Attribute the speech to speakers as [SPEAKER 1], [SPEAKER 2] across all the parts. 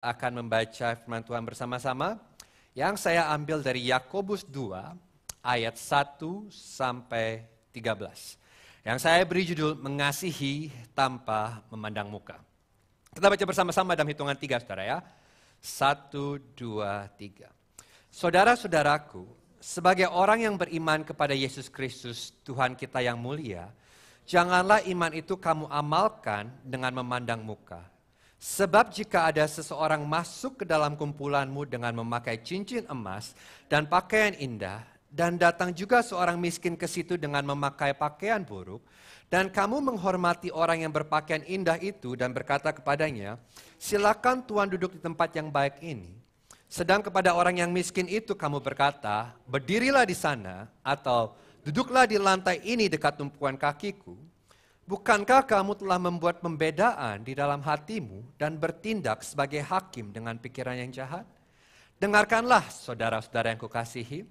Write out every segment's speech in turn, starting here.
[SPEAKER 1] akan membaca firman Tuhan bersama-sama yang saya ambil dari Yakobus 2 ayat 1 sampai 13. Yang saya beri judul mengasihi tanpa memandang muka. Kita baca bersama-sama dalam hitungan tiga saudara ya. Satu, dua, tiga. Saudara-saudaraku, sebagai orang yang beriman kepada Yesus Kristus, Tuhan kita yang mulia, janganlah iman itu kamu amalkan dengan memandang muka Sebab jika ada seseorang masuk ke dalam kumpulanmu dengan memakai cincin emas dan pakaian indah, dan datang juga seorang miskin ke situ dengan memakai pakaian buruk, dan kamu menghormati orang yang berpakaian indah itu dan berkata kepadanya, silakan tuan duduk di tempat yang baik ini. Sedang kepada orang yang miskin itu kamu berkata, berdirilah di sana atau duduklah di lantai ini dekat tumpuan kakiku Bukankah kamu telah membuat pembedaan di dalam hatimu dan bertindak sebagai hakim dengan pikiran yang jahat? Dengarkanlah saudara-saudara yang kukasihi,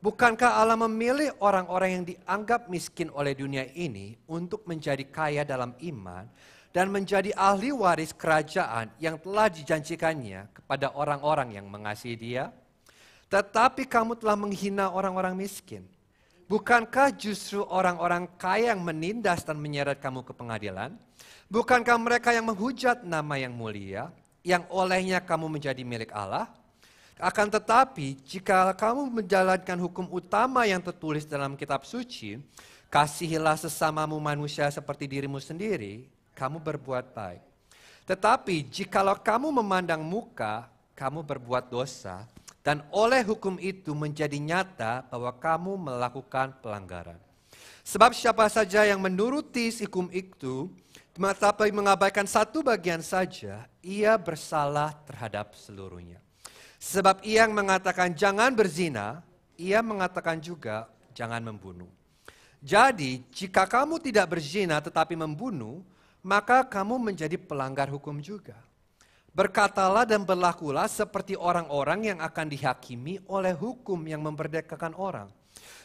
[SPEAKER 1] bukankah Allah memilih orang-orang yang dianggap miskin oleh dunia ini untuk menjadi kaya dalam iman dan menjadi ahli waris kerajaan yang telah dijanjikannya kepada orang-orang yang mengasihi dia? Tetapi kamu telah menghina orang-orang miskin.' Bukankah justru orang-orang kaya yang menindas dan menyeret kamu ke pengadilan? Bukankah mereka yang menghujat nama yang mulia, yang olehnya kamu menjadi milik Allah? Akan tetapi, jika kamu menjalankan hukum utama yang tertulis dalam kitab suci, kasihilah sesamamu manusia seperti dirimu sendiri, kamu berbuat baik. Tetapi, jikalau kamu memandang muka, kamu berbuat dosa, dan oleh hukum itu menjadi nyata bahwa kamu melakukan pelanggaran. Sebab siapa saja yang menuruti hukum itu, tetapi mengabaikan satu bagian saja, ia bersalah terhadap seluruhnya. Sebab ia yang mengatakan jangan berzina, ia mengatakan juga jangan membunuh. Jadi, jika kamu tidak berzina tetapi membunuh, maka kamu menjadi pelanggar hukum juga. Berkatalah dan berlakulah seperti orang-orang yang akan dihakimi oleh hukum yang memperdekakan orang.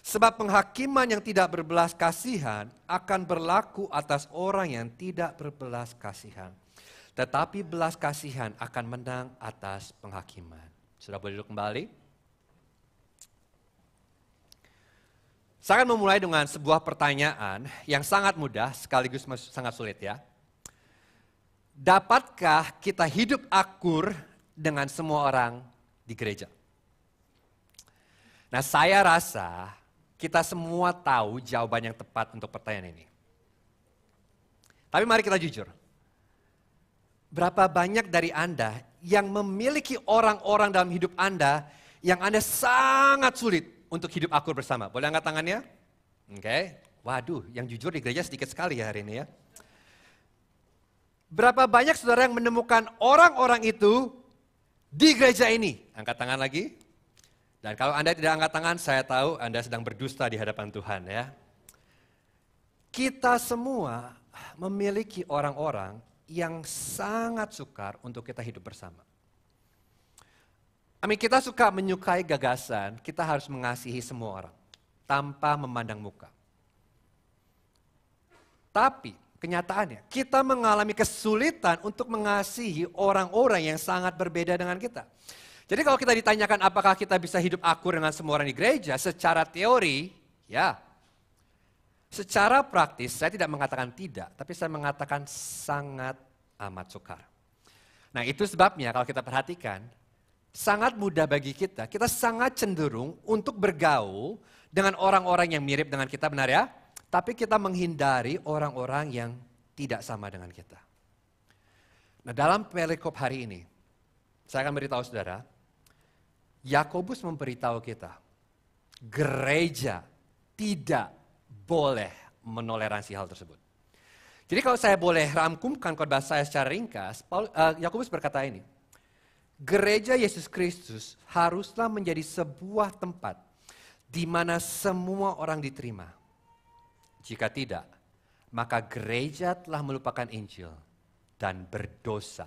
[SPEAKER 1] Sebab penghakiman yang tidak berbelas kasihan akan berlaku atas orang yang tidak berbelas kasihan. Tetapi belas kasihan akan menang atas penghakiman. Sudah boleh duduk kembali? Saya akan memulai dengan sebuah pertanyaan yang sangat mudah sekaligus sangat sulit ya dapatkah kita hidup akur dengan semua orang di gereja? Nah, saya rasa kita semua tahu jawaban yang tepat untuk pertanyaan ini. Tapi mari kita jujur. Berapa banyak dari Anda yang memiliki orang-orang dalam hidup Anda yang Anda sangat sulit untuk hidup akur bersama? Boleh angkat tangannya? Oke. Okay. Waduh, yang jujur di gereja sedikit sekali ya hari ini ya. Berapa banyak saudara yang menemukan orang-orang itu di gereja ini? Angkat tangan lagi. Dan kalau Anda tidak angkat tangan, saya tahu Anda sedang berdusta di hadapan Tuhan ya. Kita semua memiliki orang-orang yang sangat sukar untuk kita hidup bersama. Amin, kita suka menyukai gagasan, kita harus mengasihi semua orang tanpa memandang muka. Tapi kenyataannya. Kita mengalami kesulitan untuk mengasihi orang-orang yang sangat berbeda dengan kita. Jadi kalau kita ditanyakan apakah kita bisa hidup akur dengan semua orang di gereja, secara teori, ya. Secara praktis, saya tidak mengatakan tidak, tapi saya mengatakan sangat amat sukar. Nah itu sebabnya kalau kita perhatikan, sangat mudah bagi kita, kita sangat cenderung untuk bergaul dengan orang-orang yang mirip dengan kita, benar ya? Tapi kita menghindari orang-orang yang tidak sama dengan kita. Nah dalam perikop hari ini, saya akan beritahu saudara, Yakobus memberitahu kita, gereja tidak boleh menoleransi hal tersebut. Jadi kalau saya boleh rangkumkan khotbah saya secara ringkas, Paul, uh, Yakobus berkata ini, gereja Yesus Kristus haruslah menjadi sebuah tempat di mana semua orang diterima. Jika tidak, maka gereja telah melupakan Injil dan berdosa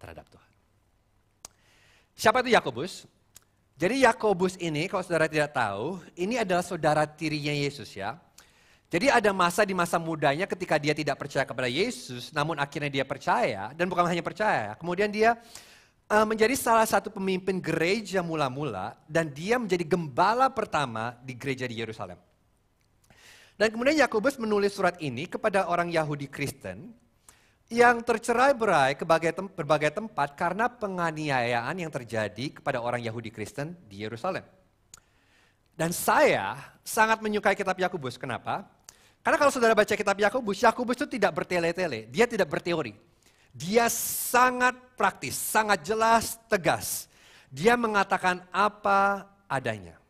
[SPEAKER 1] terhadap Tuhan. Siapa itu Yakobus? Jadi Yakobus ini kalau saudara tidak tahu, ini adalah saudara tirinya Yesus ya. Jadi ada masa di masa mudanya ketika dia tidak percaya kepada Yesus, namun akhirnya dia percaya dan bukan hanya percaya, kemudian dia eh, menjadi salah satu pemimpin gereja mula-mula dan dia menjadi gembala pertama di gereja di Yerusalem. Dan kemudian Yakobus menulis surat ini kepada orang Yahudi Kristen yang tercerai berai ke berbagai tempat karena penganiayaan yang terjadi kepada orang Yahudi Kristen di Yerusalem. Dan saya sangat menyukai kitab Yakobus. Kenapa? Karena kalau saudara baca kitab Yakobus, Yakobus itu tidak bertele-tele, dia tidak berteori. Dia sangat praktis, sangat jelas, tegas. Dia mengatakan apa adanya.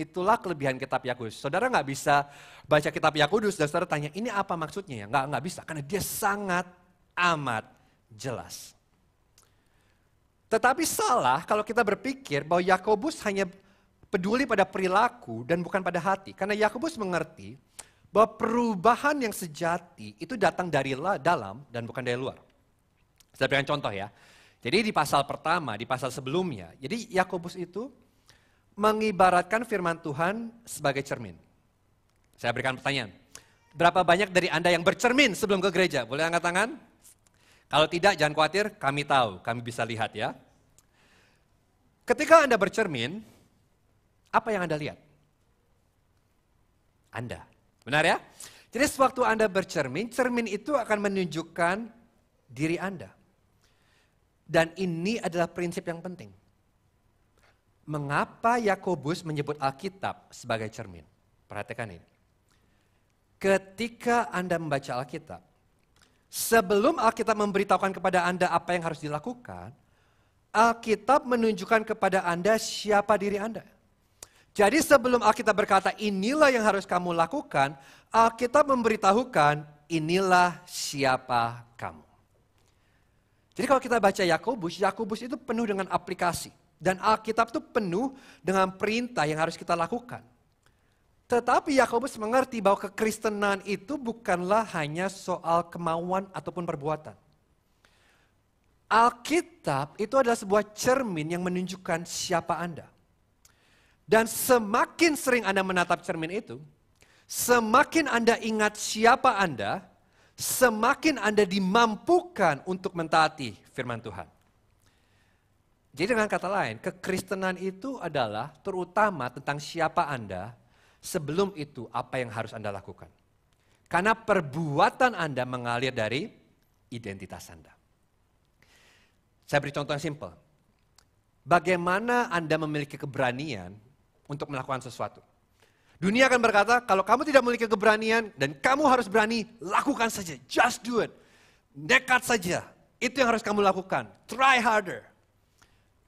[SPEAKER 1] Itulah kelebihan kitab Yakudus. Saudara nggak bisa baca kitab Yakudus dan saudara tanya, ini apa maksudnya ya? Nggak, nggak bisa, karena dia sangat amat jelas. Tetapi salah kalau kita berpikir bahwa Yakobus hanya peduli pada perilaku dan bukan pada hati. Karena Yakobus mengerti bahwa perubahan yang sejati itu datang dari dalam dan bukan dari luar. Saya berikan contoh ya. Jadi di pasal pertama, di pasal sebelumnya, jadi Yakobus itu mengibaratkan firman Tuhan sebagai cermin. Saya berikan pertanyaan. Berapa banyak dari Anda yang bercermin sebelum ke gereja? Boleh angkat tangan? Kalau tidak, jangan khawatir, kami tahu, kami bisa lihat ya. Ketika Anda bercermin, apa yang Anda lihat? Anda. Benar ya? Jadi sewaktu Anda bercermin, cermin itu akan menunjukkan diri Anda. Dan ini adalah prinsip yang penting mengapa Yakobus menyebut Alkitab sebagai cermin. Perhatikan ini. Ketika Anda membaca Alkitab, sebelum Alkitab memberitahukan kepada Anda apa yang harus dilakukan, Alkitab menunjukkan kepada Anda siapa diri Anda. Jadi sebelum Alkitab berkata inilah yang harus kamu lakukan, Alkitab memberitahukan inilah siapa kamu. Jadi kalau kita baca Yakobus, Yakobus itu penuh dengan aplikasi. Dan Alkitab itu penuh dengan perintah yang harus kita lakukan. Tetapi Yakobus mengerti bahwa kekristenan itu bukanlah hanya soal kemauan ataupun perbuatan. Alkitab itu adalah sebuah cermin yang menunjukkan siapa Anda. Dan semakin sering Anda menatap cermin itu, semakin Anda ingat siapa Anda, semakin Anda dimampukan untuk mentaati firman Tuhan. Jadi dengan kata lain, kekristenan itu adalah terutama tentang siapa Anda, sebelum itu apa yang harus Anda lakukan. Karena perbuatan Anda mengalir dari identitas Anda. Saya beri contoh yang simpel. Bagaimana Anda memiliki keberanian untuk melakukan sesuatu? Dunia akan berkata, kalau kamu tidak memiliki keberanian dan kamu harus berani, lakukan saja, just do it. dekat saja, itu yang harus kamu lakukan. Try harder.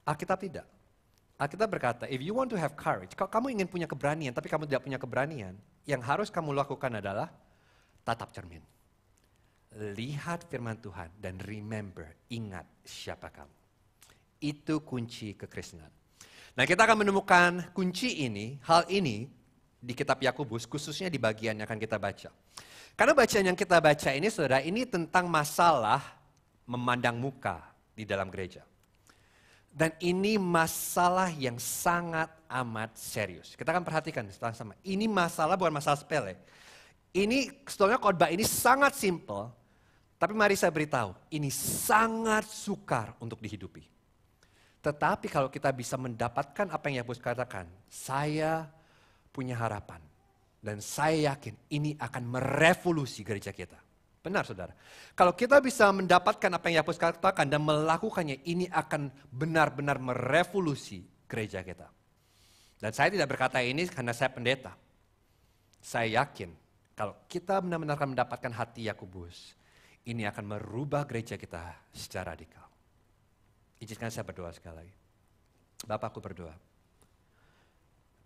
[SPEAKER 1] Alkitab tidak. Alkitab berkata, if you want to have courage, kalau kamu ingin punya keberanian, tapi kamu tidak punya keberanian, yang harus kamu lakukan adalah tatap cermin. Lihat firman Tuhan dan remember, ingat siapa kamu. Itu kunci kekristenan. Nah kita akan menemukan kunci ini, hal ini di kitab Yakobus, khususnya di bagian yang akan kita baca. Karena bacaan yang kita baca ini saudara, ini tentang masalah memandang muka di dalam gereja. Dan ini masalah yang sangat amat serius. Kita akan perhatikan sama-sama. Ini masalah bukan masalah sepele. Ini sebetulnya khotbah ini sangat simple, tapi mari saya beritahu, ini sangat sukar untuk dihidupi. Tetapi kalau kita bisa mendapatkan apa yang Yakobus katakan, saya punya harapan dan saya yakin ini akan merevolusi gereja kita. Benar saudara. Kalau kita bisa mendapatkan apa yang Yakobus katakan dan melakukannya, ini akan benar-benar merevolusi gereja kita. Dan saya tidak berkata ini karena saya pendeta. Saya yakin kalau kita benar-benar akan mendapatkan hati Yakobus, ini akan merubah gereja kita secara radikal. Izinkan saya berdoa sekali lagi. Bapakku berdoa.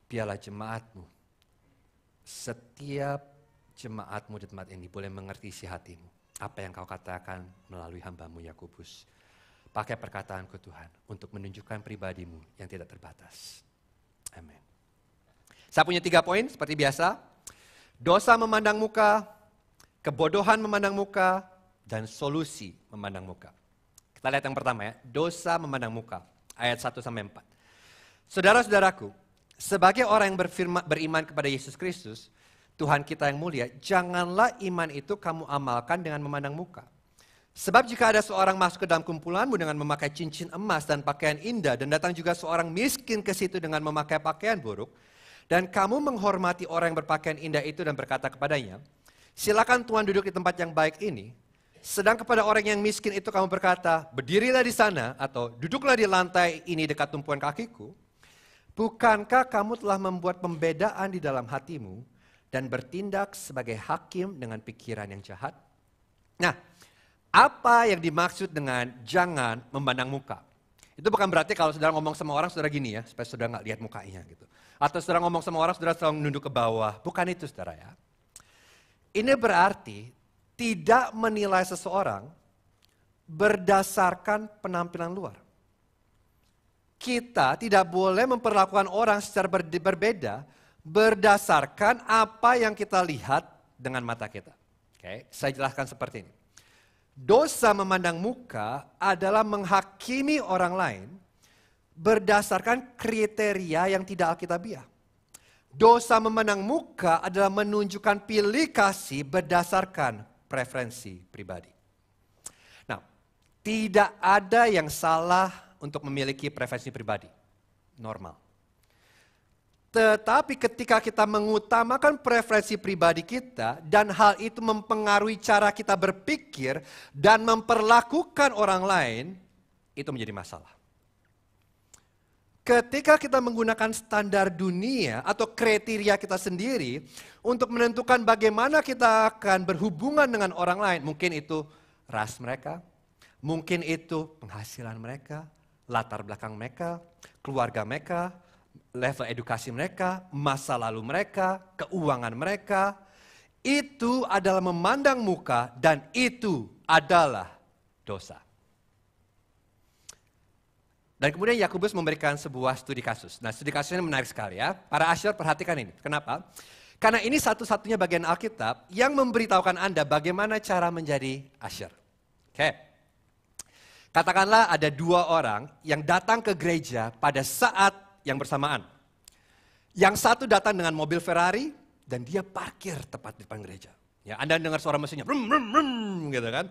[SPEAKER 1] Biarlah jemaatmu setiap jemaat murid-murid ini boleh mengerti isi hatimu. Apa yang kau katakan melalui hambamu Yakubus, Pakai perkataanku Tuhan untuk menunjukkan pribadimu yang tidak terbatas. Amin. Saya punya tiga poin seperti biasa. Dosa memandang muka, kebodohan memandang muka, dan solusi memandang muka. Kita lihat yang pertama ya, dosa memandang muka. Ayat 1 sampai 4. Saudara-saudaraku, sebagai orang yang berfirma, beriman kepada Yesus Kristus, Tuhan kita yang mulia, janganlah iman itu kamu amalkan dengan memandang muka. Sebab jika ada seorang masuk ke dalam kumpulanmu dengan memakai cincin emas dan pakaian indah, dan datang juga seorang miskin ke situ dengan memakai pakaian buruk, dan kamu menghormati orang yang berpakaian indah itu dan berkata kepadanya, silakan Tuhan duduk di tempat yang baik ini, sedang kepada orang yang miskin itu kamu berkata, berdirilah di sana atau duduklah di lantai ini dekat tumpuan kakiku. Bukankah kamu telah membuat pembedaan di dalam hatimu dan bertindak sebagai hakim dengan pikiran yang jahat? Nah, apa yang dimaksud dengan jangan memandang muka? Itu bukan berarti kalau saudara ngomong sama orang saudara gini ya, supaya saudara nggak lihat mukanya gitu. Atau saudara ngomong sama orang saudara selalu menunduk ke bawah. Bukan itu saudara ya. Ini berarti tidak menilai seseorang berdasarkan penampilan luar. Kita tidak boleh memperlakukan orang secara berbeda berdasarkan apa yang kita lihat dengan mata kita. Oke, saya jelaskan seperti ini. Dosa memandang muka adalah menghakimi orang lain berdasarkan kriteria yang tidak alkitabiah. Dosa memandang muka adalah menunjukkan pilih kasih berdasarkan preferensi pribadi. Nah, tidak ada yang salah untuk memiliki preferensi pribadi. Normal. Tetapi ketika kita mengutamakan preferensi pribadi kita dan hal itu mempengaruhi cara kita berpikir dan memperlakukan orang lain, itu menjadi masalah. Ketika kita menggunakan standar dunia atau kriteria kita sendiri untuk menentukan bagaimana kita akan berhubungan dengan orang lain, mungkin itu ras mereka, mungkin itu penghasilan mereka, latar belakang mereka, keluarga mereka, level edukasi mereka, masa lalu mereka, keuangan mereka. Itu adalah memandang muka dan itu adalah dosa. Dan kemudian Yakobus memberikan sebuah studi kasus. Nah, studi kasusnya menarik sekali ya. Para asyur perhatikan ini. Kenapa? Karena ini satu-satunya bagian Alkitab yang memberitahukan Anda bagaimana cara menjadi asyur. Oke. Katakanlah ada dua orang yang datang ke gereja pada saat yang bersamaan. Yang satu datang dengan mobil Ferrari dan dia parkir tepat di depan gereja. Ya, Anda dengar suara mesinnya, brum, brum, brum, gitu kan.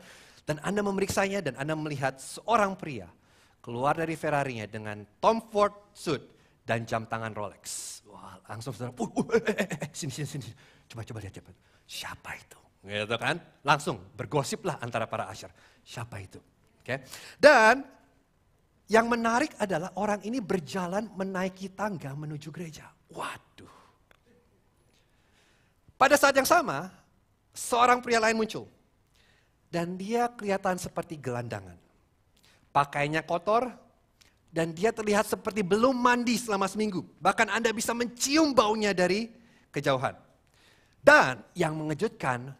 [SPEAKER 1] Dan Anda memeriksanya dan Anda melihat seorang pria keluar dari Ferrarinya dengan Tom Ford suit dan jam tangan Rolex. Wah, langsung saudara, uh, uh, eh, eh, eh sini, sini, sini. Coba, coba lihat, coba. Siapa itu? Gitu kan? Langsung bergosiplah antara para asyar. Siapa itu? Oke. Okay. Dan yang menarik adalah orang ini berjalan menaiki tangga menuju gereja. Waduh. Pada saat yang sama, seorang pria lain muncul. Dan dia kelihatan seperti gelandangan. Pakainya kotor, dan dia terlihat seperti belum mandi selama seminggu. Bahkan Anda bisa mencium baunya dari kejauhan. Dan yang mengejutkan,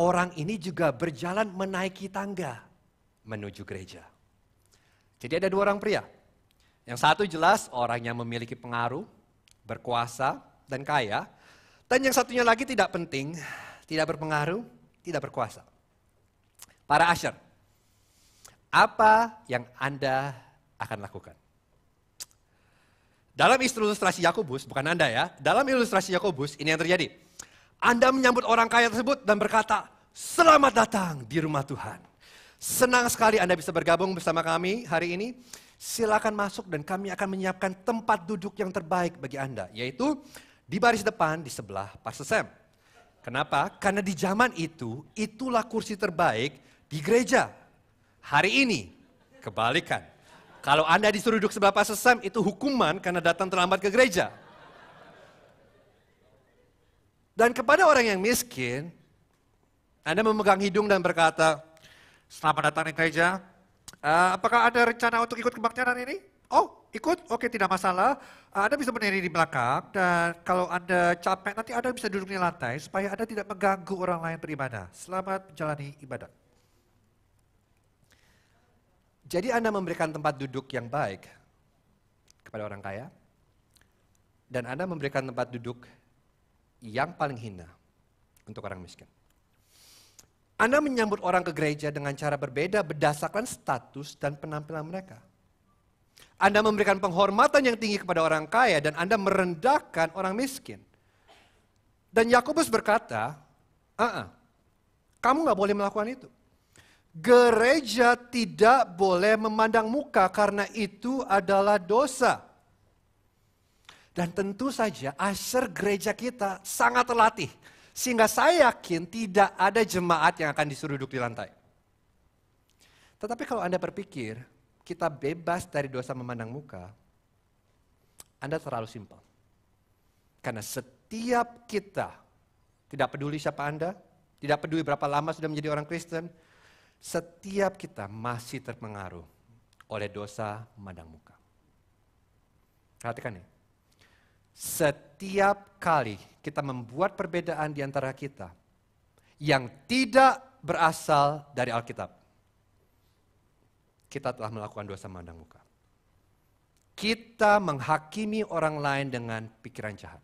[SPEAKER 1] orang ini juga berjalan menaiki tangga menuju gereja. Jadi ada dua orang pria. Yang satu jelas orang yang memiliki pengaruh, berkuasa, dan kaya. Dan yang satunya lagi tidak penting, tidak berpengaruh, tidak berkuasa. Para asyar, apa yang Anda akan lakukan? Dalam ilustrasi Yakobus, bukan Anda ya, dalam ilustrasi Yakobus ini yang terjadi. Anda menyambut orang kaya tersebut dan berkata, "Selamat datang di rumah Tuhan." Senang sekali Anda bisa bergabung bersama kami hari ini. Silakan masuk dan kami akan menyiapkan tempat duduk yang terbaik bagi Anda, yaitu di baris depan di sebelah Pastor Sam. Kenapa? Karena di zaman itu, itulah kursi terbaik di gereja. Hari ini, kebalikan. Kalau Anda disuruh duduk sebelah Pastor Sam, itu hukuman karena datang terlambat ke gereja. Dan kepada orang yang miskin, Anda memegang hidung dan berkata, Selamat datang di gereja. Uh, apakah ada rencana untuk ikut kebaktianan ini? Oh, ikut? Oke, tidak masalah. Uh, anda bisa berdiri di belakang dan kalau Anda capek nanti Anda bisa duduk di lantai supaya Anda tidak mengganggu orang lain beribadah. Selamat menjalani ibadah. Jadi Anda memberikan tempat duduk yang baik kepada orang kaya dan Anda memberikan tempat duduk yang paling hina untuk orang miskin. Anda menyambut orang ke gereja dengan cara berbeda berdasarkan status dan penampilan mereka. Anda memberikan penghormatan yang tinggi kepada orang kaya dan Anda merendahkan orang miskin. Dan Yakobus berkata, "Ah, kamu nggak boleh melakukan itu. Gereja tidak boleh memandang muka karena itu adalah dosa." Dan tentu saja, asher gereja kita sangat terlatih sehingga saya yakin tidak ada jemaat yang akan disuruh duduk di lantai. Tetapi kalau Anda berpikir, kita bebas dari dosa memandang muka, Anda terlalu simpel. Karena setiap kita, tidak peduli siapa Anda, tidak peduli berapa lama sudah menjadi orang Kristen, setiap kita masih terpengaruh oleh dosa memandang muka. Perhatikan nih, setiap kali kita membuat perbedaan di antara kita yang tidak berasal dari Alkitab, kita telah melakukan dosa memandang muka. Kita menghakimi orang lain dengan pikiran jahat.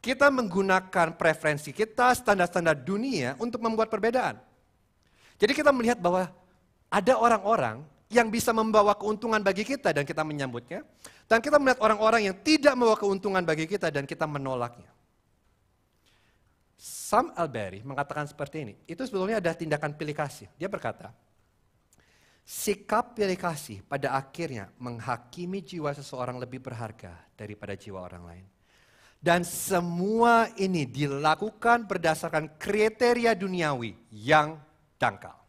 [SPEAKER 1] Kita menggunakan preferensi kita, standar-standar dunia untuk membuat perbedaan. Jadi kita melihat bahwa ada orang-orang yang bisa membawa keuntungan bagi kita dan kita menyambutnya. Dan kita melihat orang-orang yang tidak membawa keuntungan bagi kita dan kita menolaknya. Sam Alberi mengatakan seperti ini, itu sebetulnya ada tindakan pilih kasih. Dia berkata, sikap pilih kasih pada akhirnya menghakimi jiwa seseorang lebih berharga daripada jiwa orang lain. Dan semua ini dilakukan berdasarkan kriteria duniawi yang dangkal.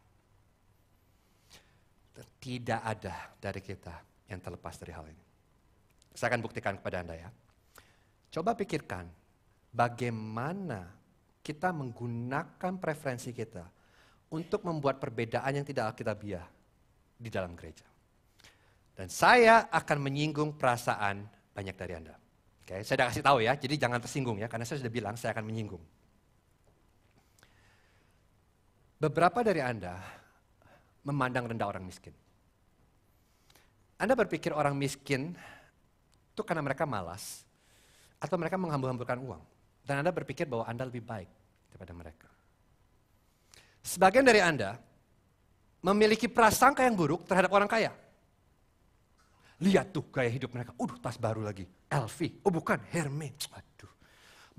[SPEAKER 1] Tidak ada dari kita yang terlepas dari hal ini. Saya akan buktikan kepada Anda ya. Coba pikirkan bagaimana kita menggunakan preferensi kita untuk membuat perbedaan yang tidak alkitabiah di dalam gereja. Dan saya akan menyinggung perasaan banyak dari Anda. Oke, saya sudah kasih tahu ya, jadi jangan tersinggung ya, karena saya sudah bilang saya akan menyinggung. Beberapa dari Anda memandang rendah orang miskin. Anda berpikir orang miskin itu karena mereka malas atau mereka menghambur-hamburkan uang. Dan Anda berpikir bahwa Anda lebih baik daripada mereka. Sebagian dari Anda memiliki prasangka yang buruk terhadap orang kaya. Lihat tuh gaya hidup mereka. Udah tas baru lagi. LV. Oh bukan, Hermes. Aduh.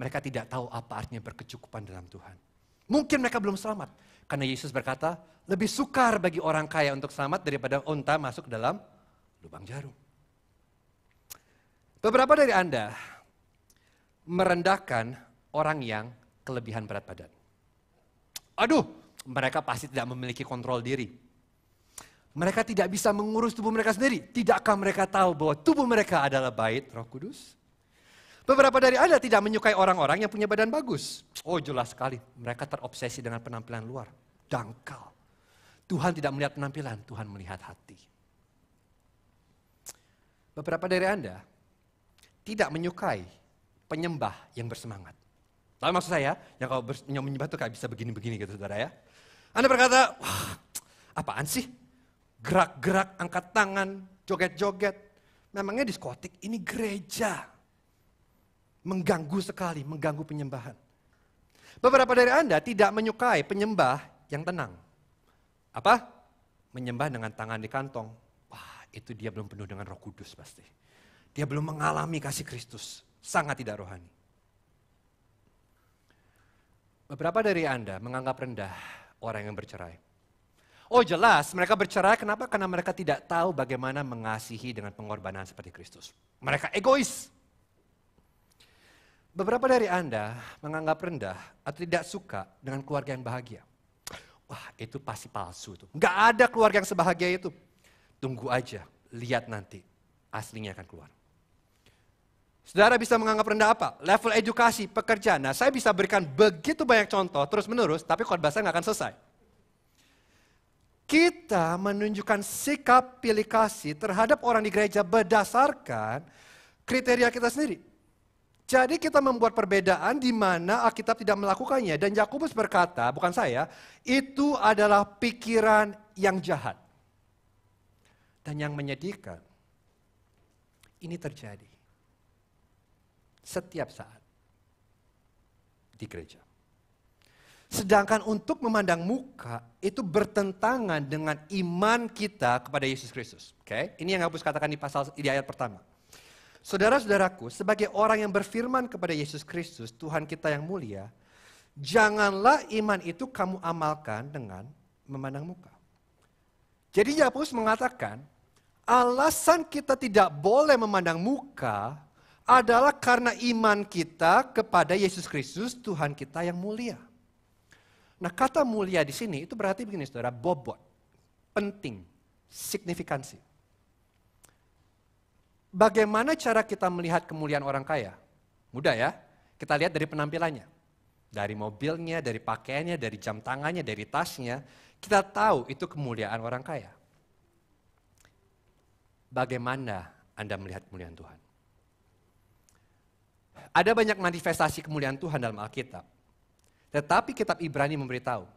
[SPEAKER 1] Mereka tidak tahu apa artinya berkecukupan dalam Tuhan. Mungkin mereka belum selamat. Karena Yesus berkata, lebih sukar bagi orang kaya untuk selamat daripada unta masuk dalam lubang jarum. Beberapa dari Anda merendahkan orang yang kelebihan berat badan. Aduh, mereka pasti tidak memiliki kontrol diri. Mereka tidak bisa mengurus tubuh mereka sendiri. Tidakkah mereka tahu bahwa tubuh mereka adalah bait Roh Kudus? Beberapa dari Anda tidak menyukai orang-orang yang punya badan bagus. Oh, jelas sekali, mereka terobsesi dengan penampilan luar, dangkal. Tuhan tidak melihat penampilan, Tuhan melihat hati. Beberapa dari Anda tidak menyukai penyembah yang bersemangat. Tapi maksud saya, ya yang kalau menyembah itu kayak bisa begini-begini gitu saudara ya. Anda berkata, wah apaan sih? Gerak-gerak, angkat tangan, joget-joget. Memangnya diskotik ini gereja. Mengganggu sekali, mengganggu penyembahan. Beberapa dari Anda tidak menyukai penyembah yang tenang. Apa? Menyembah dengan tangan di kantong. Wah, itu dia belum penuh dengan roh kudus pasti dia belum mengalami kasih Kristus. Sangat tidak rohani. Beberapa dari Anda menganggap rendah orang yang bercerai. Oh jelas, mereka bercerai kenapa? Karena mereka tidak tahu bagaimana mengasihi dengan pengorbanan seperti Kristus. Mereka egois. Beberapa dari Anda menganggap rendah atau tidak suka dengan keluarga yang bahagia. Wah itu pasti palsu itu. Gak ada keluarga yang sebahagia itu. Tunggu aja, lihat nanti. Aslinya akan keluar. Saudara bisa menganggap rendah apa? Level edukasi, pekerjaan. Nah, saya bisa berikan begitu banyak contoh terus-menerus, tapi khotbah saya nggak akan selesai. Kita menunjukkan sikap pilih kasih terhadap orang di gereja berdasarkan kriteria kita sendiri. Jadi kita membuat perbedaan di mana Alkitab tidak melakukannya. Dan Yakobus berkata, bukan saya, itu adalah pikiran yang jahat. Dan yang menyedihkan, ini terjadi setiap saat di gereja. Sedangkan untuk memandang muka itu bertentangan dengan iman kita kepada Yesus Kristus. Oke, okay? ini yang Agus katakan di pasal di ayat pertama. Saudara-saudaraku, sebagai orang yang berfirman kepada Yesus Kristus, Tuhan kita yang mulia, janganlah iman itu kamu amalkan dengan memandang muka. Jadi Yakobus mengatakan, alasan kita tidak boleh memandang muka adalah karena iman kita kepada Yesus Kristus, Tuhan kita yang mulia. Nah, kata mulia di sini itu berarti begini, saudara, bobot, penting, signifikansi. Bagaimana cara kita melihat kemuliaan orang kaya? Mudah ya, kita lihat dari penampilannya. Dari mobilnya, dari pakaiannya, dari jam tangannya, dari tasnya. Kita tahu itu kemuliaan orang kaya. Bagaimana Anda melihat kemuliaan Tuhan? ada banyak manifestasi kemuliaan Tuhan dalam Alkitab. Tetapi kitab Ibrani memberitahu,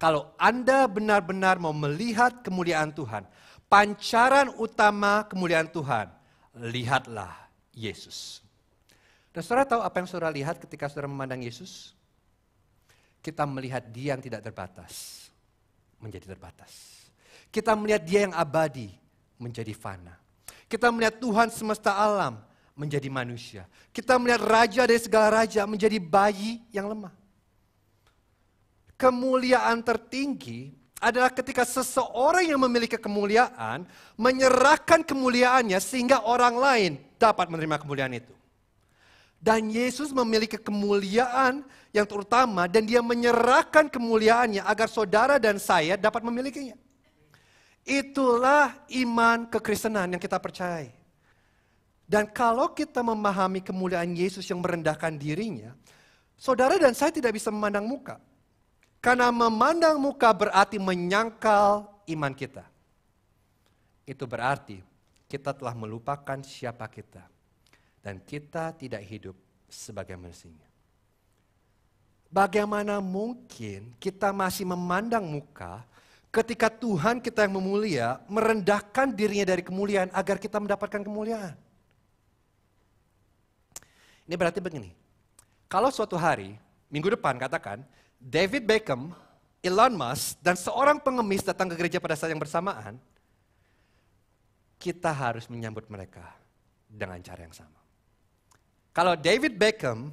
[SPEAKER 1] kalau Anda benar-benar mau melihat kemuliaan Tuhan, pancaran utama kemuliaan Tuhan, lihatlah Yesus. Dan saudara tahu apa yang saudara lihat ketika saudara memandang Yesus? Kita melihat dia yang tidak terbatas, menjadi terbatas. Kita melihat dia yang abadi, menjadi fana. Kita melihat Tuhan semesta alam, menjadi manusia. Kita melihat raja dari segala raja menjadi bayi yang lemah. Kemuliaan tertinggi adalah ketika seseorang yang memiliki kemuliaan menyerahkan kemuliaannya sehingga orang lain dapat menerima kemuliaan itu. Dan Yesus memiliki kemuliaan yang terutama dan dia menyerahkan kemuliaannya agar saudara dan saya dapat memilikinya. Itulah iman kekristenan yang kita percayai. Dan kalau kita memahami kemuliaan Yesus yang merendahkan dirinya, saudara dan saya tidak bisa memandang muka. Karena memandang muka berarti menyangkal iman kita. Itu berarti kita telah melupakan siapa kita. Dan kita tidak hidup sebagai manusia. Bagaimana mungkin kita masih memandang muka ketika Tuhan kita yang memulia merendahkan dirinya dari kemuliaan agar kita mendapatkan kemuliaan? Ini berarti begini, kalau suatu hari, minggu depan katakan, David Beckham, Elon Musk, dan seorang pengemis datang ke gereja pada saat yang bersamaan, kita harus menyambut mereka dengan cara yang sama. Kalau David Beckham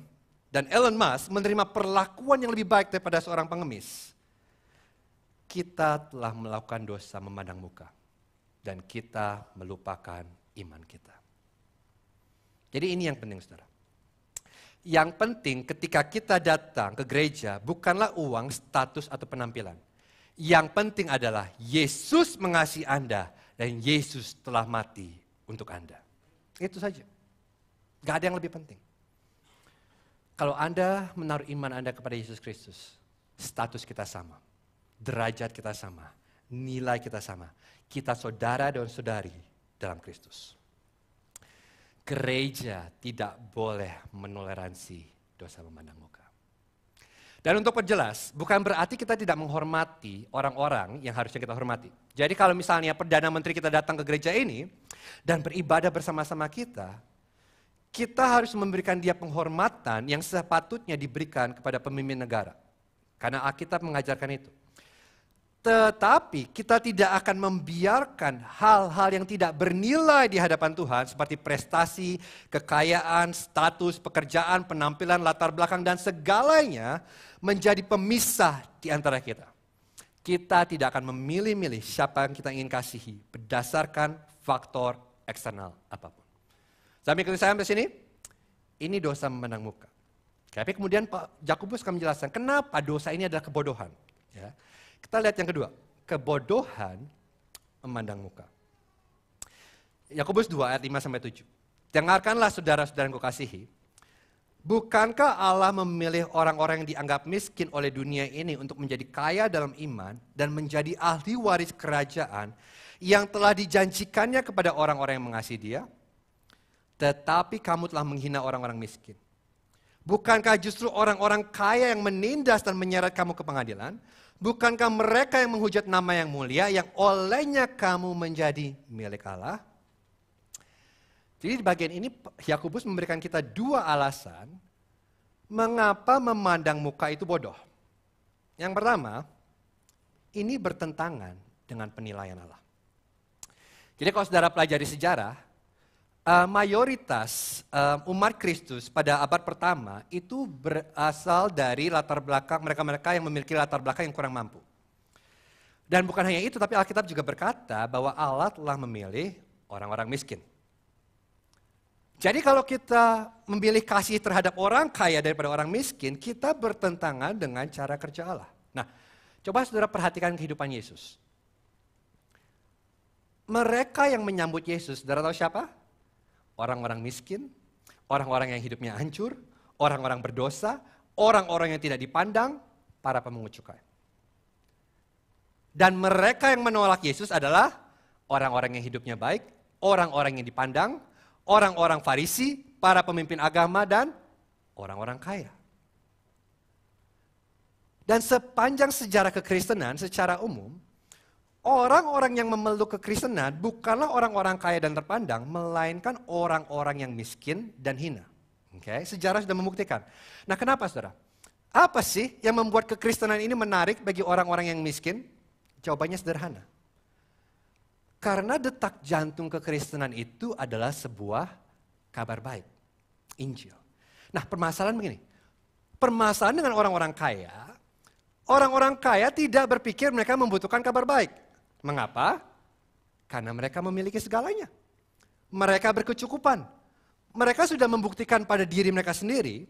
[SPEAKER 1] dan Elon Musk menerima perlakuan yang lebih baik daripada seorang pengemis, kita telah melakukan dosa memandang muka dan kita melupakan iman kita. Jadi ini yang penting saudara. Yang penting ketika kita datang ke gereja bukanlah uang, status atau penampilan. Yang penting adalah Yesus mengasihi Anda dan Yesus telah mati untuk Anda. Itu saja. Gak ada yang lebih penting. Kalau Anda menaruh iman Anda kepada Yesus Kristus, status kita sama, derajat kita sama, nilai kita sama. Kita saudara dan saudari dalam Kristus gereja tidak boleh menoleransi dosa memandang muka. Dan untuk perjelas, bukan berarti kita tidak menghormati orang-orang yang harusnya kita hormati. Jadi kalau misalnya Perdana Menteri kita datang ke gereja ini dan beribadah bersama-sama kita, kita harus memberikan dia penghormatan yang sepatutnya diberikan kepada pemimpin negara. Karena Alkitab mengajarkan itu. Tetapi kita tidak akan membiarkan hal-hal yang tidak bernilai di hadapan Tuhan seperti prestasi, kekayaan, status, pekerjaan, penampilan, latar belakang dan segalanya menjadi pemisah di antara kita. Kita tidak akan memilih-milih siapa yang kita ingin kasihi berdasarkan faktor eksternal apapun. Sampai ke saya sampai sini, ini dosa memandang muka. Tapi kemudian Pak Jakobus akan menjelaskan kenapa dosa ini adalah kebodohan. Ya. Kita lihat yang kedua, kebodohan memandang muka. Yakobus 2 ayat 5 sampai 7. Dengarkanlah saudara-saudara yang kukasihi, Bukankah Allah memilih orang-orang yang dianggap miskin oleh dunia ini untuk menjadi kaya dalam iman dan menjadi ahli waris kerajaan yang telah dijanjikannya kepada orang-orang yang mengasihi Dia? Tetapi kamu telah menghina orang-orang miskin. Bukankah justru orang-orang kaya yang menindas dan menyeret kamu ke pengadilan? bukankah mereka yang menghujat nama yang mulia yang olehnya kamu menjadi milik Allah? Jadi di bagian ini Yakobus memberikan kita dua alasan mengapa memandang muka itu bodoh. Yang pertama, ini bertentangan dengan penilaian Allah. Jadi kalau saudara pelajari sejarah, Uh, mayoritas uh, umat Kristus pada abad pertama itu berasal dari latar belakang mereka-mereka yang memiliki latar belakang yang kurang mampu. Dan bukan hanya itu, tapi Alkitab juga berkata bahwa Allah telah memilih orang-orang miskin. Jadi kalau kita memilih kasih terhadap orang kaya daripada orang miskin, kita bertentangan dengan cara kerja Allah. Nah, coba saudara perhatikan kehidupan Yesus. Mereka yang menyambut Yesus, saudara tahu siapa? orang-orang miskin, orang-orang yang hidupnya hancur, orang-orang berdosa, orang-orang yang tidak dipandang, para pemungut cukai. Dan mereka yang menolak Yesus adalah orang-orang yang hidupnya baik, orang-orang yang dipandang, orang-orang Farisi, para pemimpin agama, dan orang-orang kaya. Dan sepanjang sejarah kekristenan secara umum, Orang-orang yang memeluk kekristenan bukanlah orang-orang kaya dan terpandang, melainkan orang-orang yang miskin dan hina. Oke, okay? sejarah sudah membuktikan. Nah, kenapa Saudara? Apa sih yang membuat kekristenan ini menarik bagi orang-orang yang miskin? Jawabannya sederhana. Karena detak jantung kekristenan itu adalah sebuah kabar baik, Injil. Nah, permasalahan begini. Permasalahan dengan orang-orang kaya, orang-orang kaya tidak berpikir mereka membutuhkan kabar baik. Mengapa? Karena mereka memiliki segalanya. Mereka berkecukupan. Mereka sudah membuktikan pada diri mereka sendiri,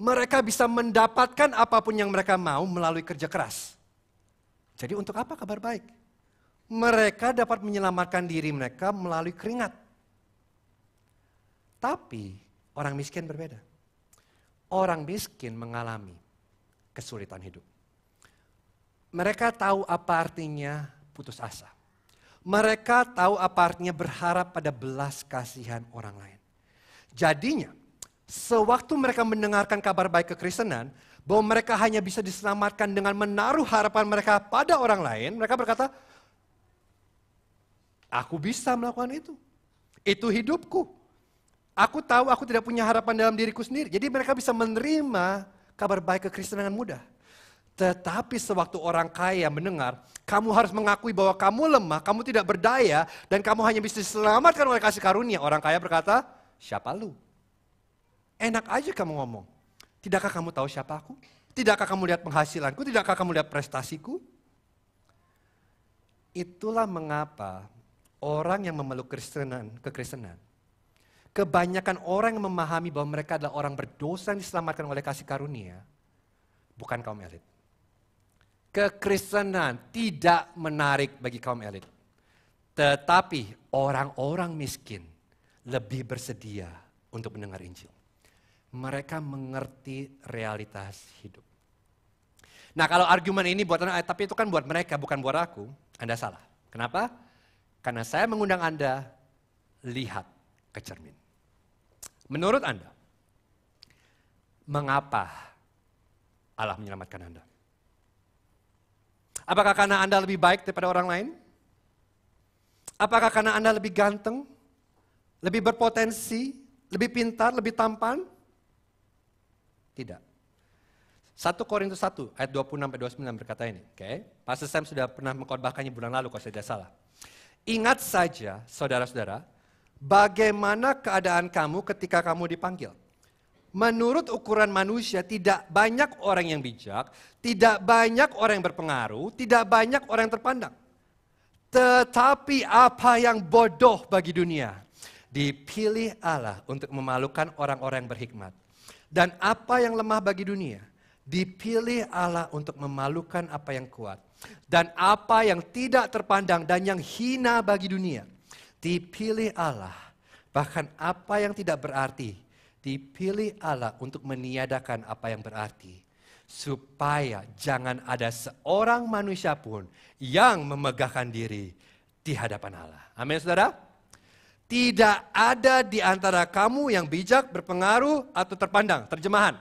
[SPEAKER 1] mereka bisa mendapatkan apapun yang mereka mau melalui kerja keras. Jadi untuk apa kabar baik? Mereka dapat menyelamatkan diri mereka melalui keringat. Tapi orang miskin berbeda. Orang miskin mengalami kesulitan hidup. Mereka tahu apa artinya putus asa. Mereka tahu apa artinya berharap pada belas kasihan orang lain. Jadinya, sewaktu mereka mendengarkan kabar baik kekristenan, bahwa mereka hanya bisa diselamatkan dengan menaruh harapan mereka pada orang lain, mereka berkata, aku bisa melakukan itu. Itu hidupku. Aku tahu aku tidak punya harapan dalam diriku sendiri. Jadi mereka bisa menerima kabar baik kekristenan dengan mudah. Tetapi sewaktu orang kaya mendengar, kamu harus mengakui bahwa kamu lemah, kamu tidak berdaya, dan kamu hanya bisa diselamatkan oleh kasih karunia. Orang kaya berkata, siapa lu? Enak aja kamu ngomong. Tidakkah kamu tahu siapa aku? Tidakkah kamu lihat penghasilanku? Tidakkah kamu lihat prestasiku? Itulah mengapa orang yang memeluk kekristenan, kekristenan kebanyakan orang yang memahami bahwa mereka adalah orang berdosa yang diselamatkan oleh kasih karunia, bukan kaum elit. Kekristenan tidak menarik bagi kaum elit. Tetapi orang-orang miskin lebih bersedia untuk mendengar Injil. Mereka mengerti realitas hidup. Nah kalau argumen ini buat anak, eh, tapi itu kan buat mereka, bukan buat aku. Anda salah. Kenapa? Karena saya mengundang Anda lihat ke cermin. Menurut Anda, mengapa Allah menyelamatkan Anda? Apakah karena Anda lebih baik daripada orang lain? Apakah karena Anda lebih ganteng, lebih berpotensi, lebih pintar, lebih tampan? Tidak. 1 Korintus 1 ayat 26 29 berkata ini, oke. Okay? Pastor Sam sudah pernah mengkhotbahkannya bulan lalu kalau saya tidak salah. Ingat saja saudara-saudara, bagaimana keadaan kamu ketika kamu dipanggil menurut ukuran manusia tidak banyak orang yang bijak, tidak banyak orang yang berpengaruh, tidak banyak orang yang terpandang. Tetapi apa yang bodoh bagi dunia dipilih Allah untuk memalukan orang-orang yang berhikmat. Dan apa yang lemah bagi dunia dipilih Allah untuk memalukan apa yang kuat. Dan apa yang tidak terpandang dan yang hina bagi dunia dipilih Allah. Bahkan apa yang tidak berarti dipilih Allah untuk meniadakan apa yang berarti. Supaya jangan ada seorang manusia pun yang memegahkan diri di hadapan Allah. Amin saudara? Tidak ada di antara kamu yang bijak, berpengaruh, atau terpandang. Terjemahan.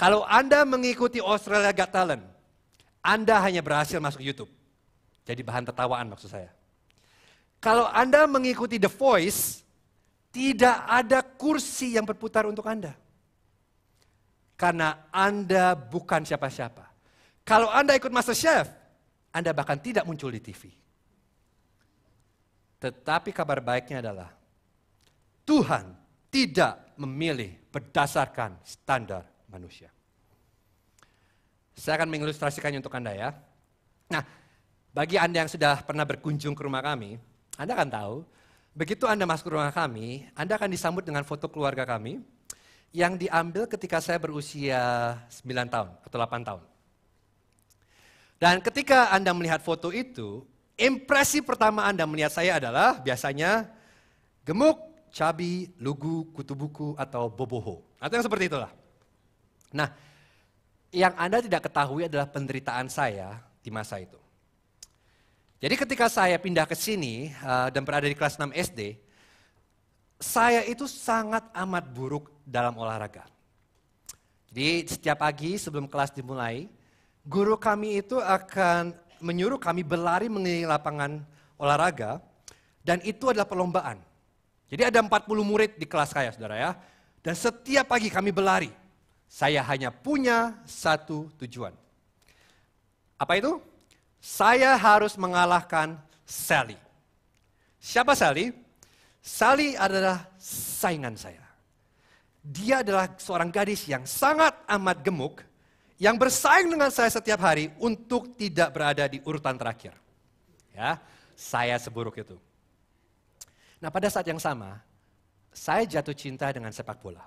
[SPEAKER 1] Kalau Anda mengikuti Australia Got Talent, Anda hanya berhasil masuk YouTube. Jadi bahan tertawaan maksud saya. Kalau Anda mengikuti The Voice, tidak ada kursi yang berputar untuk Anda. Karena Anda bukan siapa-siapa. Kalau Anda ikut Master Chef, Anda bahkan tidak muncul di TV. Tetapi kabar baiknya adalah Tuhan tidak memilih berdasarkan standar manusia. Saya akan mengilustrasikannya untuk Anda ya. Nah, bagi Anda yang sudah pernah berkunjung ke rumah kami, Anda akan tahu Begitu Anda masuk rumah kami, Anda akan disambut dengan foto keluarga kami yang diambil ketika saya berusia 9 tahun atau 8 tahun. Dan ketika Anda melihat foto itu, impresi pertama Anda melihat saya adalah biasanya gemuk, cabi, lugu, kutu buku atau boboho. Atau yang seperti itulah. Nah, yang Anda tidak ketahui adalah penderitaan saya di masa itu. Jadi ketika saya pindah ke sini uh, dan berada di kelas 6 SD, saya itu sangat amat buruk dalam olahraga. Jadi setiap pagi sebelum kelas dimulai, guru kami itu akan menyuruh kami berlari mengelilingi lapangan olahraga dan itu adalah perlombaan. Jadi ada 40 murid di kelas saya, saudara ya. Dan setiap pagi kami berlari. Saya hanya punya satu tujuan. Apa itu? Saya harus mengalahkan Sally. Siapa Sally? Sally adalah saingan saya. Dia adalah seorang gadis yang sangat amat gemuk, yang bersaing dengan saya setiap hari untuk tidak berada di urutan terakhir. Ya, saya seburuk itu. Nah, pada saat yang sama, saya jatuh cinta dengan sepak bola.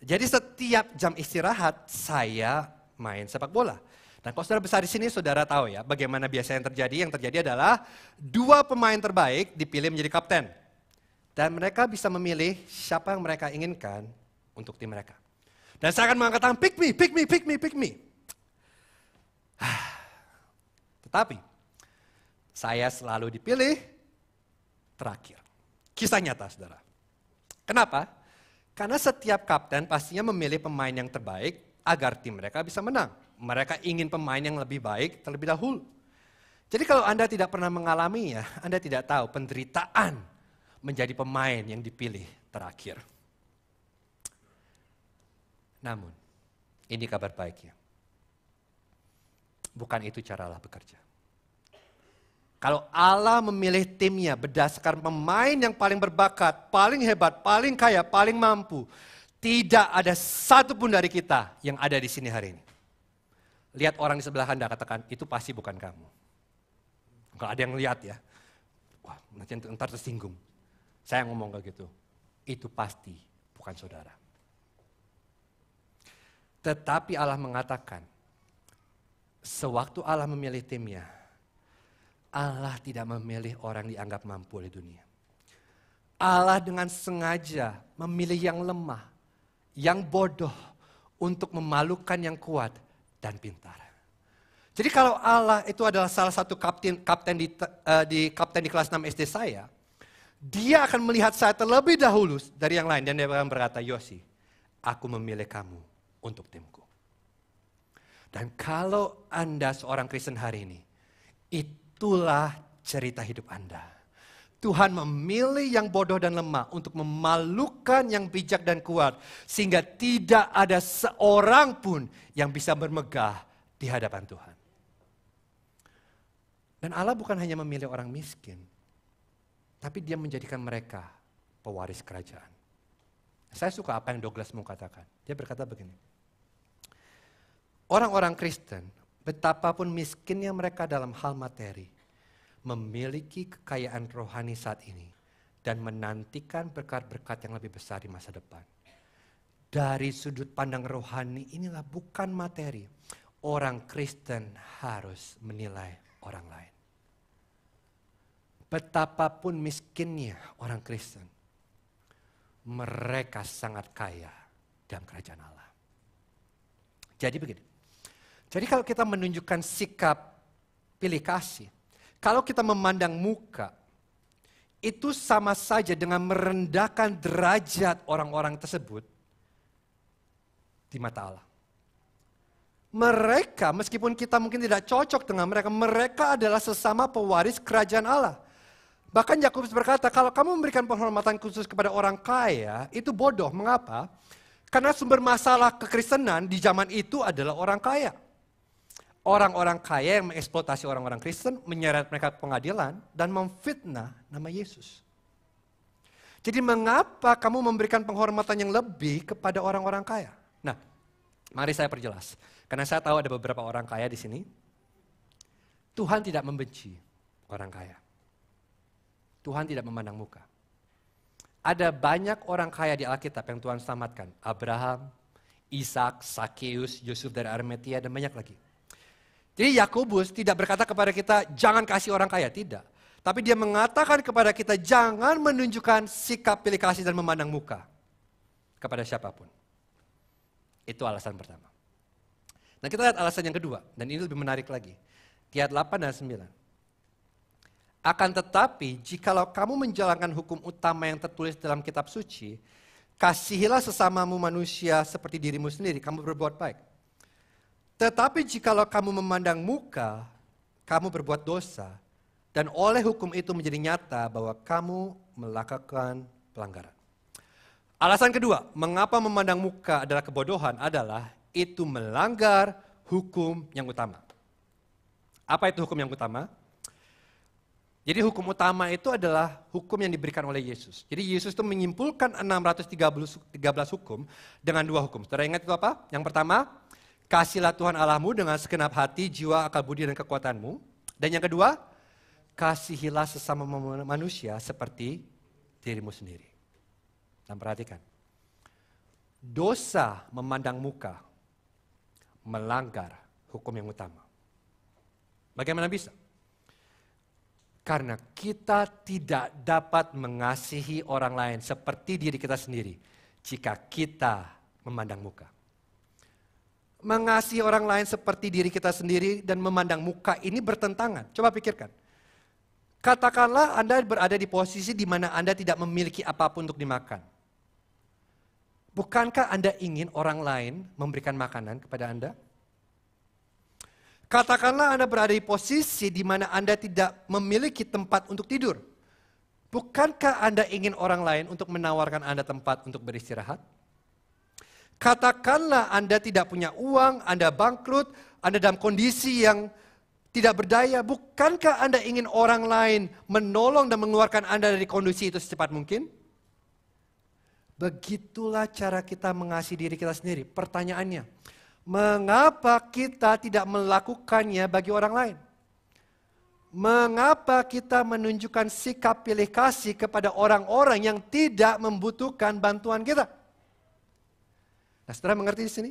[SPEAKER 1] Jadi setiap jam istirahat saya main sepak bola. Nah kalau saudara besar di sini saudara tahu ya bagaimana biasanya yang terjadi. Yang terjadi adalah dua pemain terbaik dipilih menjadi kapten. Dan mereka bisa memilih siapa yang mereka inginkan untuk tim mereka. Dan saya akan mengangkat tangan, pick me, pick me, pick me, pick me. Tetapi saya selalu dipilih terakhir. Kisah nyata saudara. Kenapa? Karena setiap kapten pastinya memilih pemain yang terbaik agar tim mereka bisa menang mereka ingin pemain yang lebih baik terlebih dahulu. Jadi kalau Anda tidak pernah mengalaminya, Anda tidak tahu penderitaan menjadi pemain yang dipilih terakhir. Namun, ini kabar baiknya. Bukan itu cara Allah bekerja. Kalau Allah memilih timnya berdasarkan pemain yang paling berbakat, paling hebat, paling kaya, paling mampu, tidak ada satupun dari kita yang ada di sini hari ini lihat orang di sebelah Anda, katakan, itu pasti bukan kamu. Kalau ada yang lihat ya, wah nanti ntar tersinggung. Saya ngomong kayak gitu, itu pasti bukan saudara. Tetapi Allah mengatakan, sewaktu Allah memilih timnya, Allah tidak memilih orang dianggap mampu oleh dunia. Allah dengan sengaja memilih yang lemah, yang bodoh untuk memalukan yang kuat dan pintar. Jadi kalau Allah itu adalah salah satu kapten kapten di, uh, di kapten di kelas 6 SD saya, dia akan melihat saya terlebih dahulu dari yang lain dan dia akan berkata, "Yosi, aku memilih kamu untuk timku." Dan kalau Anda seorang Kristen hari ini, itulah cerita hidup Anda. Tuhan memilih yang bodoh dan lemah untuk memalukan yang bijak dan kuat. Sehingga tidak ada seorang pun yang bisa bermegah di hadapan Tuhan. Dan Allah bukan hanya memilih orang miskin. Tapi dia menjadikan mereka pewaris kerajaan. Saya suka apa yang Douglas mau katakan. Dia berkata begini. Orang-orang Kristen, betapapun miskinnya mereka dalam hal materi, memiliki kekayaan rohani saat ini dan menantikan berkat-berkat yang lebih besar di masa depan. Dari sudut pandang rohani inilah bukan materi. Orang Kristen harus menilai orang lain. Betapapun miskinnya orang Kristen, mereka sangat kaya dalam kerajaan Allah. Jadi begini. Jadi kalau kita menunjukkan sikap pilih kasih, kalau kita memandang muka, itu sama saja dengan merendahkan derajat orang-orang tersebut di mata Allah. Mereka, meskipun kita mungkin tidak cocok dengan mereka, mereka adalah sesama pewaris kerajaan Allah. Bahkan Yakobus berkata, kalau kamu memberikan penghormatan khusus kepada orang kaya, itu bodoh. Mengapa? Karena sumber masalah kekristenan di zaman itu adalah orang kaya orang-orang kaya yang mengeksploitasi orang-orang Kristen, menyeret mereka ke pengadilan, dan memfitnah nama Yesus. Jadi mengapa kamu memberikan penghormatan yang lebih kepada orang-orang kaya? Nah, mari saya perjelas. Karena saya tahu ada beberapa orang kaya di sini. Tuhan tidak membenci orang kaya. Tuhan tidak memandang muka. Ada banyak orang kaya di Alkitab yang Tuhan selamatkan. Abraham, Ishak, Sakeus, Yusuf dari Armetia, dan banyak lagi. Jadi Yakobus tidak berkata kepada kita jangan kasih orang kaya, tidak. Tapi dia mengatakan kepada kita jangan menunjukkan sikap pilih kasih dan memandang muka kepada siapapun. Itu alasan pertama. Nah kita lihat alasan yang kedua, dan ini lebih menarik lagi. Kiat 8 dan 9. Akan tetapi, jikalau kamu menjalankan hukum utama yang tertulis dalam kitab suci, kasihilah sesamamu manusia seperti dirimu sendiri, kamu berbuat baik. Tetapi jikalau kamu memandang muka, kamu berbuat dosa, dan oleh hukum itu menjadi nyata bahwa kamu melakukan pelanggaran. Alasan kedua, mengapa memandang muka adalah kebodohan adalah itu melanggar hukum yang utama. Apa itu hukum yang utama? Jadi hukum utama itu adalah hukum yang diberikan oleh Yesus. Jadi Yesus itu menyimpulkan 613 hukum dengan dua hukum. Saudara ingat itu apa? Yang pertama, Kasihlah Tuhan Allahmu dengan segenap hati, jiwa, akal budi, dan kekuatanmu. Dan yang kedua, kasihilah sesama manusia seperti dirimu sendiri. Dan perhatikan, dosa memandang muka melanggar hukum yang utama. Bagaimana bisa? Karena kita tidak dapat mengasihi orang lain seperti diri kita sendiri jika kita memandang muka mengasihi orang lain seperti diri kita sendiri dan memandang muka ini bertentangan. Coba pikirkan. Katakanlah Anda berada di posisi di mana Anda tidak memiliki apapun untuk dimakan. Bukankah Anda ingin orang lain memberikan makanan kepada Anda? Katakanlah Anda berada di posisi di mana Anda tidak memiliki tempat untuk tidur. Bukankah Anda ingin orang lain untuk menawarkan Anda tempat untuk beristirahat? Katakanlah Anda tidak punya uang, Anda bangkrut, Anda dalam kondisi yang tidak berdaya. Bukankah Anda ingin orang lain menolong dan mengeluarkan Anda dari kondisi itu secepat mungkin? Begitulah cara kita mengasihi diri kita sendiri. Pertanyaannya, mengapa kita tidak melakukannya bagi orang lain? Mengapa kita menunjukkan sikap pilih kasih kepada orang-orang yang tidak membutuhkan bantuan kita? Nah, saudara mengerti di sini?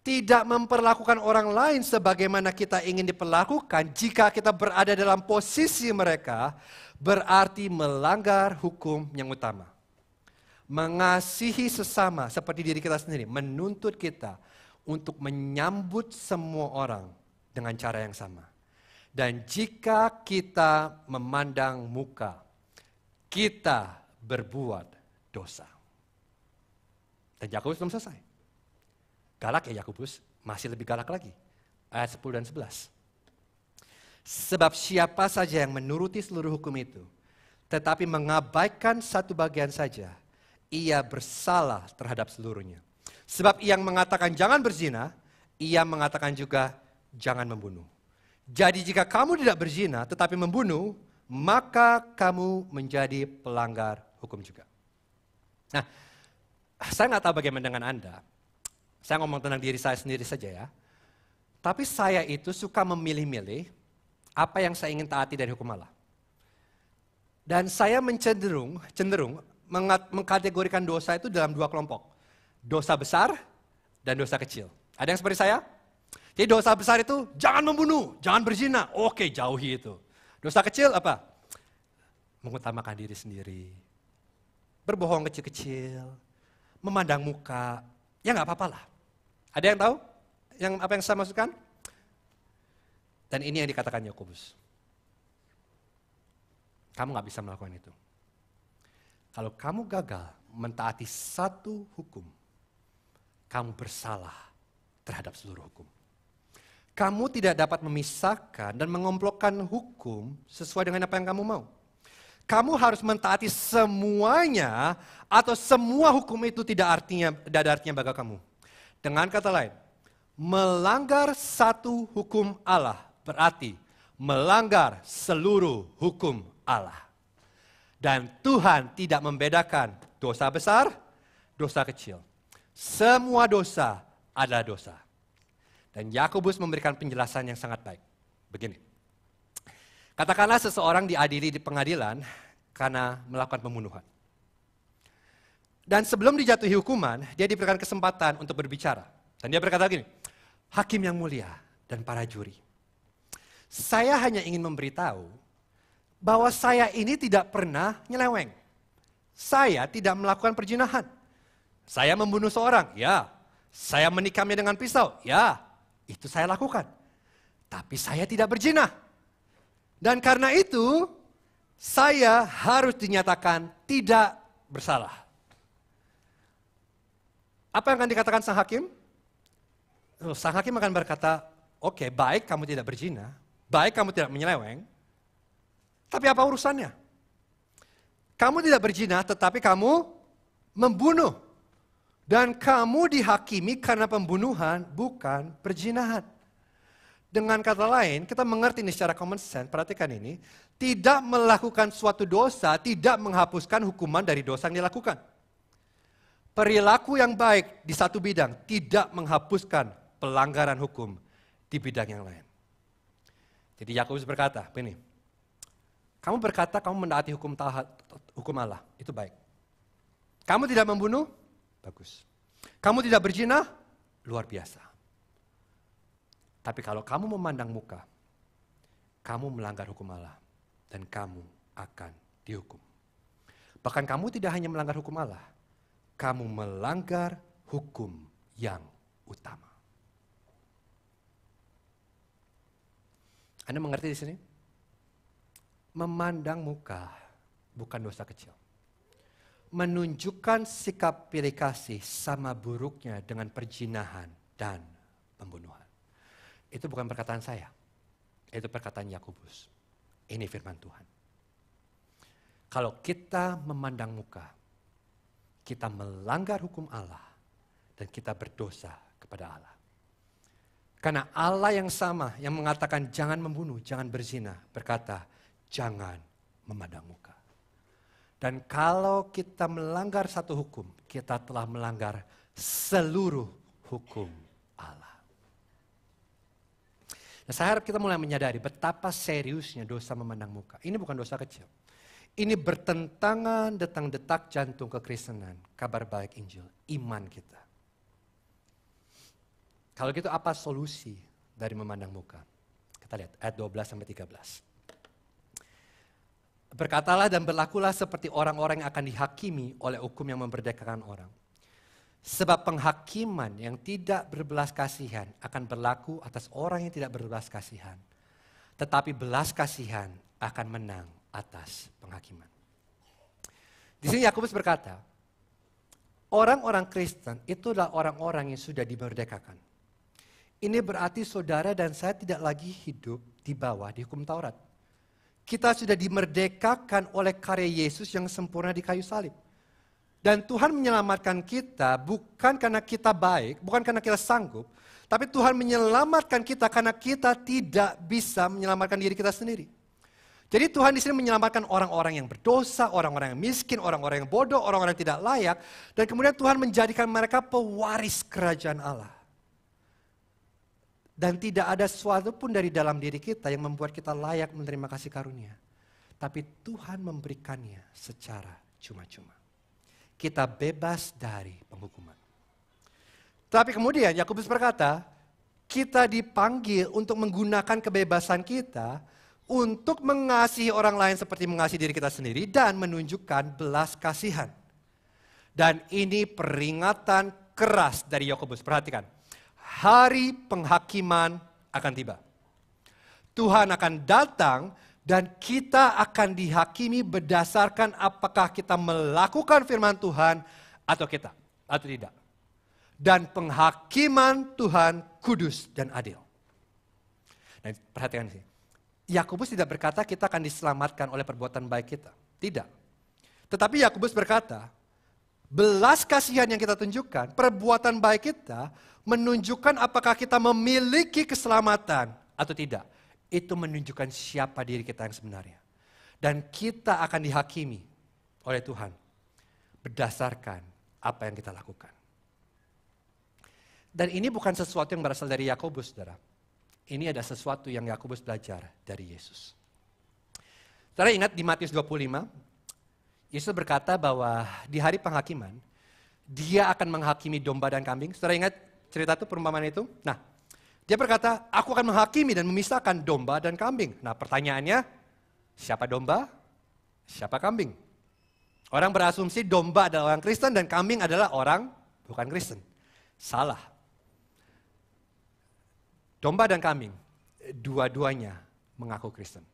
[SPEAKER 1] Tidak memperlakukan orang lain sebagaimana kita ingin diperlakukan jika kita berada dalam posisi mereka berarti melanggar hukum yang utama. Mengasihi sesama seperti diri kita sendiri menuntut kita untuk menyambut semua orang dengan cara yang sama. Dan jika kita memandang muka, kita berbuat dosa. Dan Yakobus belum selesai. Galak ya Yakobus, masih lebih galak lagi. Ayat 10 dan 11. Sebab siapa saja yang menuruti seluruh hukum itu, tetapi mengabaikan satu bagian saja, ia bersalah terhadap seluruhnya. Sebab yang mengatakan jangan berzina, ia mengatakan juga jangan membunuh. Jadi jika kamu tidak berzina tetapi membunuh, maka kamu menjadi pelanggar hukum juga. Nah, saya nggak tahu bagaimana dengan Anda. Saya ngomong tentang diri saya sendiri saja ya. Tapi saya itu suka memilih-milih apa yang saya ingin taati dari hukum Allah. Dan saya mencenderung, cenderung mengkategorikan dosa itu dalam dua kelompok. Dosa besar dan dosa kecil. Ada yang seperti saya? Jadi dosa besar itu jangan membunuh, jangan berzina. Oke, jauhi itu. Dosa kecil apa? Mengutamakan diri sendiri. Berbohong kecil-kecil memandang muka, ya nggak apa-apalah. Ada yang tahu? Yang apa yang saya maksudkan? Dan ini yang dikatakan Yakobus. Kamu nggak bisa melakukan itu. Kalau kamu gagal mentaati satu hukum, kamu bersalah terhadap seluruh hukum. Kamu tidak dapat memisahkan dan mengomplokkan hukum sesuai dengan apa yang kamu mau kamu harus mentaati semuanya atau semua hukum itu tidak artinya tidak ada artinya bagi kamu. Dengan kata lain, melanggar satu hukum Allah berarti melanggar seluruh hukum Allah. Dan Tuhan tidak membedakan dosa besar, dosa kecil. Semua dosa adalah dosa. Dan Yakobus memberikan penjelasan yang sangat baik. Begini. Katakanlah seseorang diadili di pengadilan karena melakukan pembunuhan. Dan sebelum dijatuhi hukuman, dia diberikan kesempatan untuk berbicara. Dan dia berkata gini, Hakim yang mulia dan para juri, saya hanya ingin memberitahu bahwa saya ini tidak pernah nyeleweng. Saya tidak melakukan perjinahan. Saya membunuh seorang, ya. Saya menikamnya dengan pisau, ya. Itu saya lakukan. Tapi saya tidak berjinah. Dan karena itu, saya harus dinyatakan tidak bersalah. Apa yang akan dikatakan sang hakim? Oh, sang hakim akan berkata, oke okay, baik kamu tidak berzina, baik kamu tidak menyeleweng, tapi apa urusannya? Kamu tidak berzina tetapi kamu membunuh. Dan kamu dihakimi karena pembunuhan bukan perzinahan. Dengan kata lain, kita mengerti ini secara common sense, perhatikan ini, tidak melakukan suatu dosa tidak menghapuskan hukuman dari dosa yang dilakukan. Perilaku yang baik di satu bidang tidak menghapuskan pelanggaran hukum di bidang yang lain. Jadi Yakobus berkata, begini, kamu berkata kamu mendaati hukum hukum Allah, itu baik. Kamu tidak membunuh, bagus. Kamu tidak berzina, luar biasa. Tapi kalau kamu memandang muka, kamu melanggar hukum Allah dan kamu akan dihukum. Bahkan kamu tidak hanya melanggar hukum Allah, kamu melanggar hukum yang utama. Anda mengerti di sini? Memandang muka bukan dosa kecil. Menunjukkan sikap pilih kasih sama buruknya dengan perjinahan dan pembunuhan. Itu bukan perkataan saya. Itu perkataan Yakobus. Ini firman Tuhan. Kalau kita memandang muka, kita melanggar hukum Allah dan kita berdosa kepada Allah. Karena Allah yang sama yang mengatakan jangan membunuh, jangan berzina, berkata jangan memandang muka. Dan kalau kita melanggar satu hukum, kita telah melanggar seluruh hukum Allah. Nah saya harap kita mulai menyadari betapa seriusnya dosa memandang muka. Ini bukan dosa kecil. Ini bertentangan detang detak jantung kekristenan, kabar baik Injil, iman kita. Kalau gitu apa solusi dari memandang muka? Kita lihat ayat 12 sampai 13. Berkatalah dan berlakulah seperti orang-orang yang akan dihakimi oleh hukum yang memperdekakan orang Sebab penghakiman yang tidak berbelas kasihan akan berlaku atas orang yang tidak berbelas kasihan. Tetapi belas kasihan akan menang atas penghakiman. Di sini Yakobus berkata, orang-orang Kristen itu adalah orang-orang yang sudah dimerdekakan. Ini berarti saudara dan saya tidak lagi hidup di bawah di hukum Taurat. Kita sudah dimerdekakan oleh karya Yesus yang sempurna di kayu salib dan Tuhan menyelamatkan kita bukan karena kita baik, bukan karena kita sanggup, tapi Tuhan menyelamatkan kita karena kita tidak bisa menyelamatkan diri kita sendiri. Jadi Tuhan di sini menyelamatkan orang-orang yang berdosa, orang-orang yang miskin, orang-orang yang bodoh, orang-orang yang tidak layak. Dan kemudian Tuhan menjadikan mereka pewaris kerajaan Allah. Dan tidak ada sesuatu pun dari dalam diri kita yang membuat kita layak menerima kasih karunia. Tapi Tuhan memberikannya secara cuma-cuma kita bebas dari penghukuman. Tapi kemudian Yakobus berkata, kita dipanggil untuk menggunakan kebebasan kita untuk mengasihi orang lain seperti mengasihi diri kita sendiri dan menunjukkan belas kasihan. Dan ini peringatan keras dari Yakobus. Perhatikan, hari penghakiman akan tiba. Tuhan akan datang dan kita akan dihakimi berdasarkan apakah kita melakukan firman Tuhan atau kita atau tidak. Dan penghakiman Tuhan kudus dan adil. Nah, perhatikan sih Yakobus tidak berkata kita akan diselamatkan oleh perbuatan baik kita. Tidak. Tetapi Yakobus berkata, belas kasihan yang kita tunjukkan, perbuatan baik kita menunjukkan apakah kita memiliki keselamatan atau tidak itu menunjukkan siapa diri kita yang sebenarnya. Dan kita akan dihakimi oleh Tuhan berdasarkan apa yang kita lakukan. Dan ini bukan sesuatu yang berasal dari Yakobus, saudara. Ini ada sesuatu yang Yakobus belajar dari Yesus. Saudara ingat di Matius 25, Yesus berkata bahwa di hari penghakiman, dia akan menghakimi domba dan kambing. Saudara ingat cerita itu, perumpamaan itu? Nah, dia berkata, aku akan menghakimi dan memisahkan domba dan kambing. Nah pertanyaannya, siapa domba, siapa kambing? Orang berasumsi domba adalah orang Kristen dan kambing adalah orang bukan Kristen. Salah. Domba dan kambing, dua-duanya mengaku Kristen.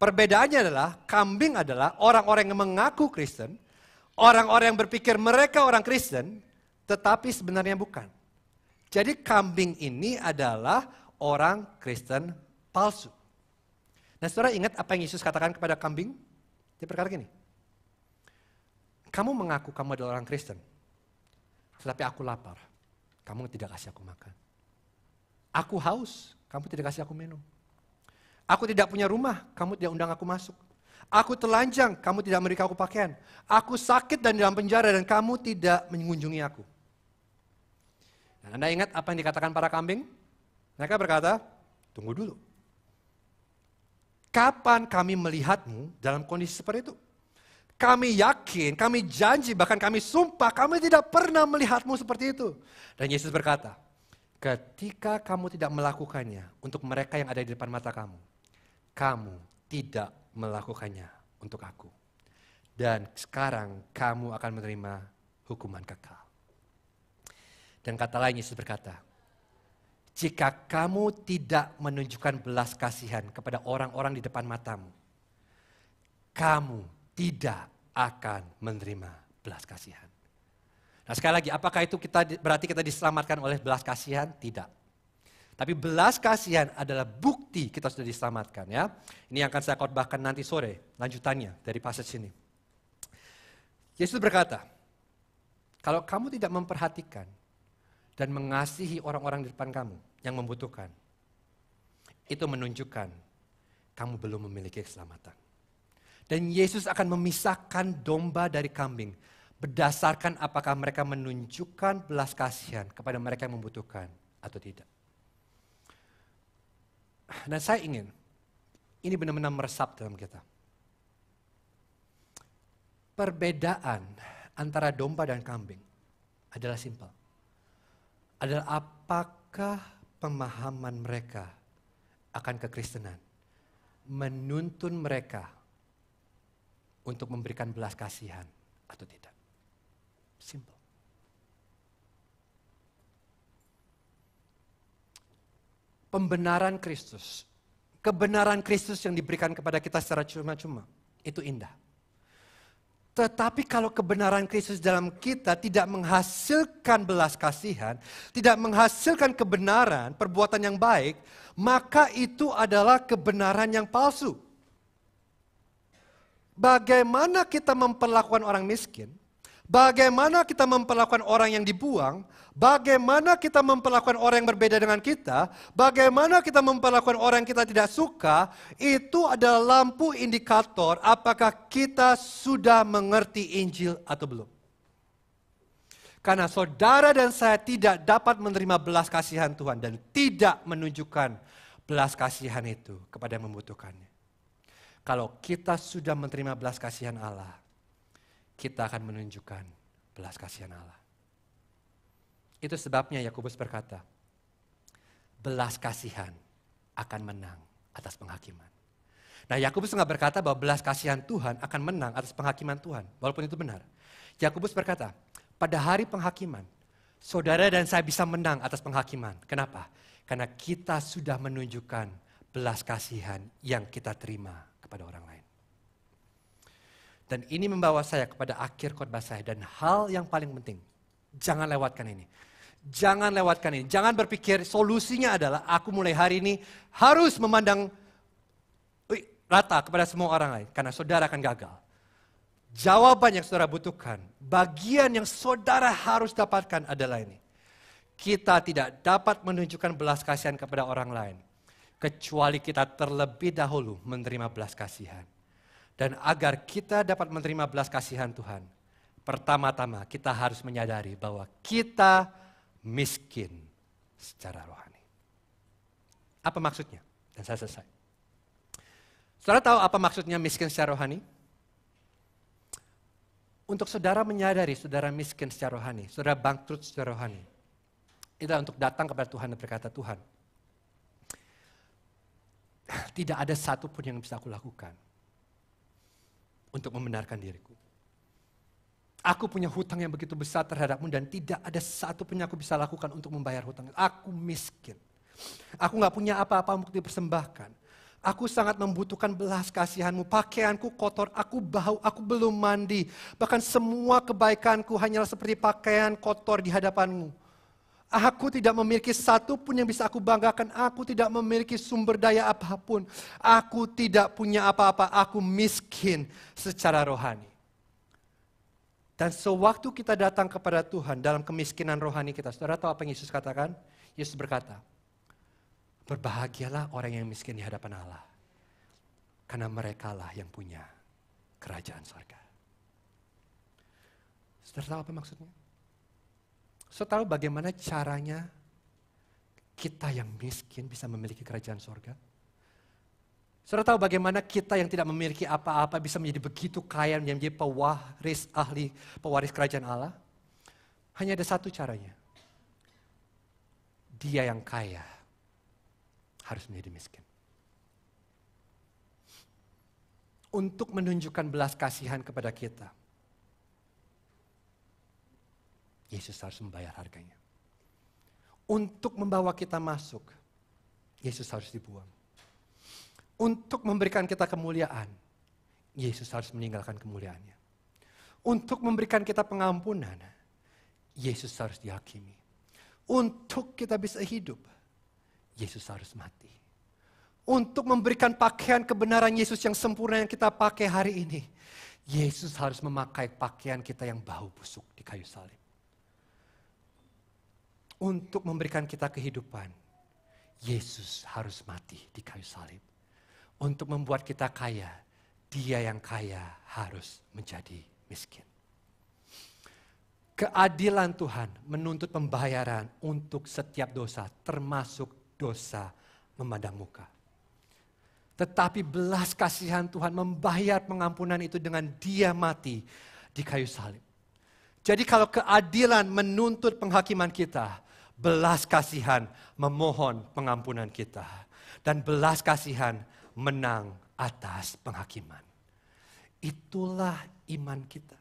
[SPEAKER 1] Perbedaannya adalah kambing adalah orang-orang yang mengaku Kristen, orang-orang yang berpikir mereka orang Kristen, tetapi sebenarnya bukan. Jadi kambing ini adalah orang Kristen palsu. Nah saudara ingat apa yang Yesus katakan kepada kambing? Dia berkata gini, kamu mengaku kamu adalah orang Kristen, tetapi aku lapar, kamu tidak kasih aku makan. Aku haus, kamu tidak kasih aku minum. Aku tidak punya rumah, kamu tidak undang aku masuk. Aku telanjang, kamu tidak memberi aku pakaian. Aku sakit dan dalam penjara dan kamu tidak mengunjungi aku. Dan Anda ingat apa yang dikatakan para kambing? Mereka berkata, tunggu dulu. Kapan kami melihatmu dalam kondisi seperti itu? Kami yakin, kami janji, bahkan kami sumpah, kami tidak pernah melihatmu seperti itu. Dan Yesus berkata, ketika kamu tidak melakukannya untuk mereka yang ada di depan mata kamu, kamu tidak melakukannya untuk aku. Dan sekarang kamu akan menerima hukuman kekal. Dan kata lain Yesus berkata, jika kamu tidak menunjukkan belas kasihan kepada orang-orang di depan matamu, kamu tidak akan menerima belas kasihan. Nah sekali lagi, apakah itu kita berarti kita diselamatkan oleh belas kasihan? Tidak. Tapi belas kasihan adalah bukti kita sudah diselamatkan ya. Ini yang akan saya khotbahkan nanti sore, lanjutannya dari pasal sini. Yesus berkata, kalau kamu tidak memperhatikan dan mengasihi orang-orang di depan kamu yang membutuhkan. Itu menunjukkan kamu belum memiliki keselamatan. Dan Yesus akan memisahkan domba dari kambing berdasarkan apakah mereka menunjukkan belas kasihan kepada mereka yang membutuhkan atau tidak. Dan saya ingin ini benar-benar meresap dalam kita. Perbedaan antara domba dan kambing adalah simpel adalah apakah pemahaman mereka akan kekristenan menuntun mereka untuk memberikan belas kasihan atau tidak. Simple. Pembenaran Kristus, kebenaran Kristus yang diberikan kepada kita secara cuma-cuma, itu indah. Tetapi kalau kebenaran Kristus dalam kita tidak menghasilkan belas kasihan, tidak menghasilkan kebenaran, perbuatan yang baik, maka itu adalah kebenaran yang palsu. Bagaimana kita memperlakukan orang miskin Bagaimana kita memperlakukan orang yang dibuang, bagaimana kita memperlakukan orang yang berbeda dengan kita, bagaimana kita memperlakukan orang yang kita tidak suka, itu adalah lampu indikator apakah kita sudah mengerti Injil atau belum. Karena saudara dan saya tidak dapat menerima belas kasihan Tuhan dan tidak menunjukkan belas kasihan itu kepada yang membutuhkannya. Kalau kita sudah menerima belas kasihan Allah, kita akan menunjukkan belas kasihan Allah. Itu sebabnya Yakobus berkata, belas kasihan akan menang atas penghakiman. Nah Yakobus nggak berkata bahwa belas kasihan Tuhan akan menang atas penghakiman Tuhan, walaupun itu benar. Yakobus berkata, pada hari penghakiman, saudara dan saya bisa menang atas penghakiman. Kenapa? Karena kita sudah menunjukkan belas kasihan yang kita terima kepada orang lain. Dan ini membawa saya kepada akhir khotbah saya. Dan hal yang paling penting, jangan lewatkan ini. Jangan lewatkan ini. Jangan berpikir solusinya adalah aku mulai hari ini harus memandang rata kepada semua orang lain. Karena saudara akan gagal. Jawaban yang saudara butuhkan, bagian yang saudara harus dapatkan adalah ini. Kita tidak dapat menunjukkan belas kasihan kepada orang lain. Kecuali kita terlebih dahulu menerima belas kasihan. Dan agar kita dapat menerima belas kasihan Tuhan, pertama-tama kita harus menyadari bahwa kita miskin secara rohani. Apa maksudnya? Dan saya selesai. Saudara tahu apa maksudnya miskin secara rohani? Untuk saudara menyadari saudara miskin secara rohani, saudara bangkrut secara rohani. itu untuk datang kepada Tuhan dan berkata, Tuhan, tidak ada satupun yang bisa aku lakukan untuk membenarkan diriku. Aku punya hutang yang begitu besar terhadapmu dan tidak ada satu pun yang aku bisa lakukan untuk membayar hutang. Aku miskin. Aku nggak punya apa-apa untuk dipersembahkan. Aku sangat membutuhkan belas kasihanmu. Pakaianku kotor, aku bau, aku belum mandi. Bahkan semua kebaikanku hanyalah seperti pakaian kotor di hadapanmu. Aku tidak memiliki satu pun yang bisa aku banggakan. Aku tidak memiliki sumber daya apapun. Aku tidak punya apa-apa. Aku miskin secara rohani. Dan sewaktu kita datang kepada Tuhan dalam kemiskinan rohani kita, saudara tahu apa yang Yesus katakan? Yesus berkata, berbahagialah orang yang miskin di hadapan Allah. Karena merekalah yang punya kerajaan surga. Saudara tahu apa maksudnya? Saudara tahu bagaimana caranya kita yang miskin bisa memiliki kerajaan sorga? Saudara tahu bagaimana kita yang tidak memiliki apa-apa bisa menjadi begitu kaya, menjadi pewaris ahli, pewaris kerajaan Allah? Hanya ada satu caranya. Dia yang kaya harus menjadi miskin. Untuk menunjukkan belas kasihan kepada kita. Yesus harus membayar harganya. Untuk membawa kita masuk, Yesus harus dibuang. Untuk memberikan kita kemuliaan, Yesus harus meninggalkan kemuliaannya. Untuk memberikan kita pengampunan, Yesus harus dihakimi. Untuk kita bisa hidup, Yesus harus mati. Untuk memberikan pakaian kebenaran Yesus yang sempurna yang kita pakai hari ini, Yesus harus memakai pakaian kita yang bau busuk di kayu salib untuk memberikan kita kehidupan, Yesus harus mati di kayu salib. Untuk membuat kita kaya, dia yang kaya harus menjadi miskin. Keadilan Tuhan menuntut pembayaran untuk setiap dosa, termasuk dosa memandang muka. Tetapi belas kasihan Tuhan membayar pengampunan itu dengan dia mati di kayu salib. Jadi kalau keadilan menuntut penghakiman kita, belas kasihan memohon pengampunan kita. Dan belas kasihan menang atas penghakiman. Itulah iman kita.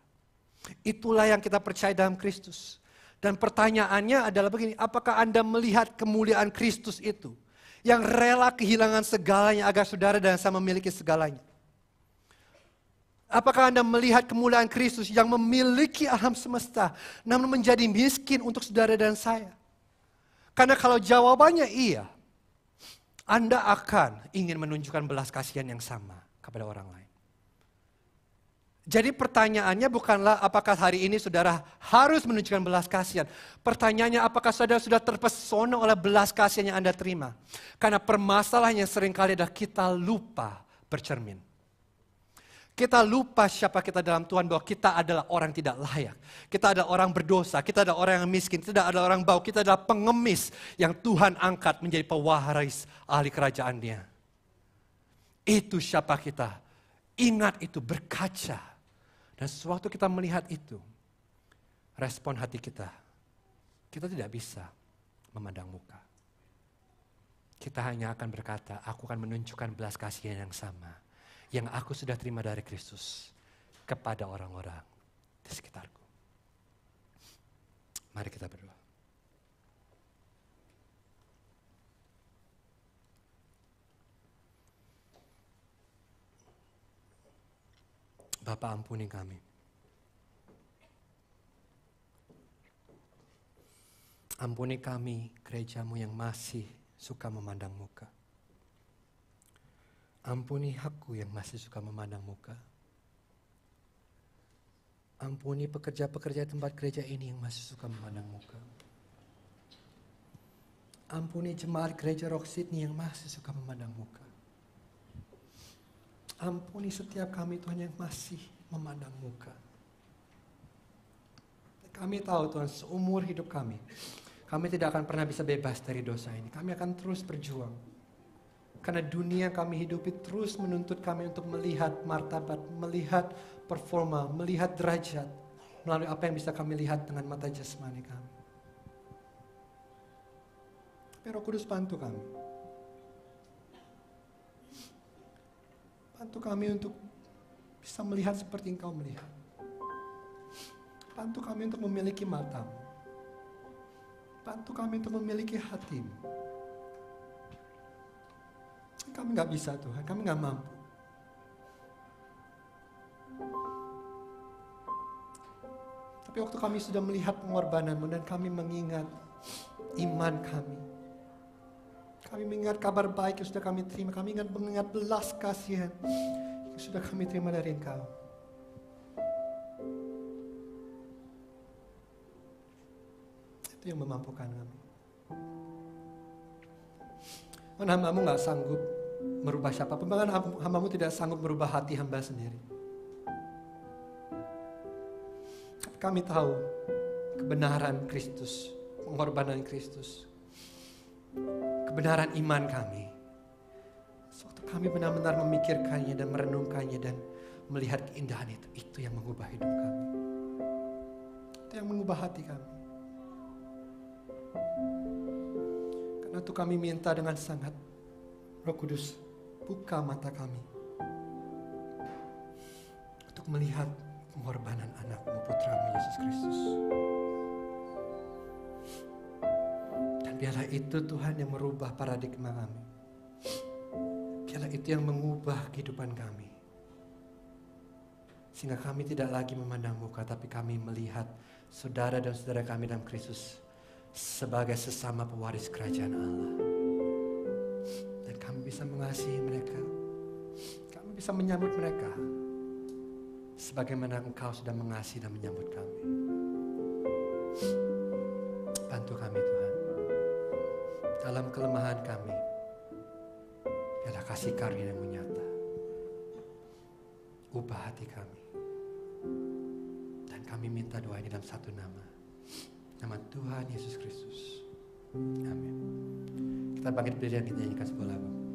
[SPEAKER 1] Itulah yang kita percaya dalam Kristus. Dan pertanyaannya adalah begini, apakah Anda melihat kemuliaan Kristus itu? Yang rela kehilangan segalanya agar saudara dan saya memiliki segalanya. Apakah Anda melihat kemuliaan Kristus yang memiliki alam semesta, namun menjadi miskin untuk saudara dan saya? Karena kalau jawabannya iya, Anda akan ingin menunjukkan belas kasihan yang sama kepada orang lain. Jadi pertanyaannya bukanlah apakah hari ini saudara harus menunjukkan belas kasihan. Pertanyaannya apakah saudara sudah terpesona oleh belas kasihan yang Anda terima. Karena permasalahan yang seringkali adalah kita lupa bercermin. Kita lupa siapa kita dalam Tuhan, bahwa kita adalah orang tidak layak. Kita adalah orang berdosa, kita adalah orang yang miskin, kita adalah orang bau, kita adalah pengemis yang Tuhan angkat menjadi pewaris ahli kerajaannya. Itu siapa kita. Ingat itu, berkaca. Dan sewaktu kita melihat itu, respon hati kita, kita tidak bisa memandang muka. Kita hanya akan berkata, aku akan menunjukkan belas kasihan yang sama yang aku sudah terima dari Kristus kepada orang-orang di sekitarku. Mari kita berdoa. Bapak ampuni kami. Ampuni kami gerejamu yang masih suka memandang muka. Ampuni hakku yang masih suka memandang muka. Ampuni pekerja-pekerja tempat gereja ini yang masih suka memandang muka. Ampuni jemaat gereja Rock Sydney yang masih suka memandang muka. Ampuni setiap kami Tuhan yang masih memandang muka. Kami tahu Tuhan seumur hidup kami, kami tidak akan pernah bisa bebas dari dosa ini. Kami akan terus berjuang. Karena dunia kami hidupi terus menuntut kami untuk melihat martabat, melihat performa, melihat derajat melalui apa yang bisa kami lihat dengan mata jasmani kami. Tapi Roh Kudus bantu kami. Bantu kami untuk bisa melihat seperti engkau melihat. Bantu kami untuk memiliki matamu. Bantu kami untuk memiliki hati. Kami nggak bisa Tuhan, kami nggak mampu. Tapi waktu kami sudah melihat pengorbananmu dan kami mengingat iman kami. Kami mengingat kabar baik yang sudah kami terima. Kami ingat mengingat belas kasihan yang sudah kami terima dari engkau. Itu yang memampukan kami. Oh, namamu gak sanggup merubah siapapun. Bahkan hambamu tidak sanggup merubah hati hamba sendiri. Kami tahu kebenaran Kristus, pengorbanan Kristus, kebenaran iman kami. Sewaktu kami benar-benar memikirkannya dan merenungkannya dan melihat keindahan itu, itu yang mengubah hidup kami. Itu yang mengubah hati kami. Karena itu kami minta dengan sangat Roh Kudus buka mata kami untuk melihat pengorbanan anakmu, putramu Yesus Kristus. Dan biarlah itu Tuhan yang merubah paradigma kami. Biarlah itu yang mengubah kehidupan kami. Sehingga kami tidak lagi memandang muka, tapi kami melihat saudara dan saudara kami dalam Kristus sebagai sesama pewaris kerajaan Allah bisa mengasihi mereka. Kami bisa menyambut mereka. Sebagaimana engkau sudah mengasihi dan menyambut kami. Bantu kami Tuhan. Dalam kelemahan kami. Biarlah kasih karunia yang menyata. Ubah hati kami. Dan kami minta doa ini dalam satu nama. Nama Tuhan Yesus Kristus. Amin. Kita bangkit berdiri dan kita nyanyikan sebuah lagu.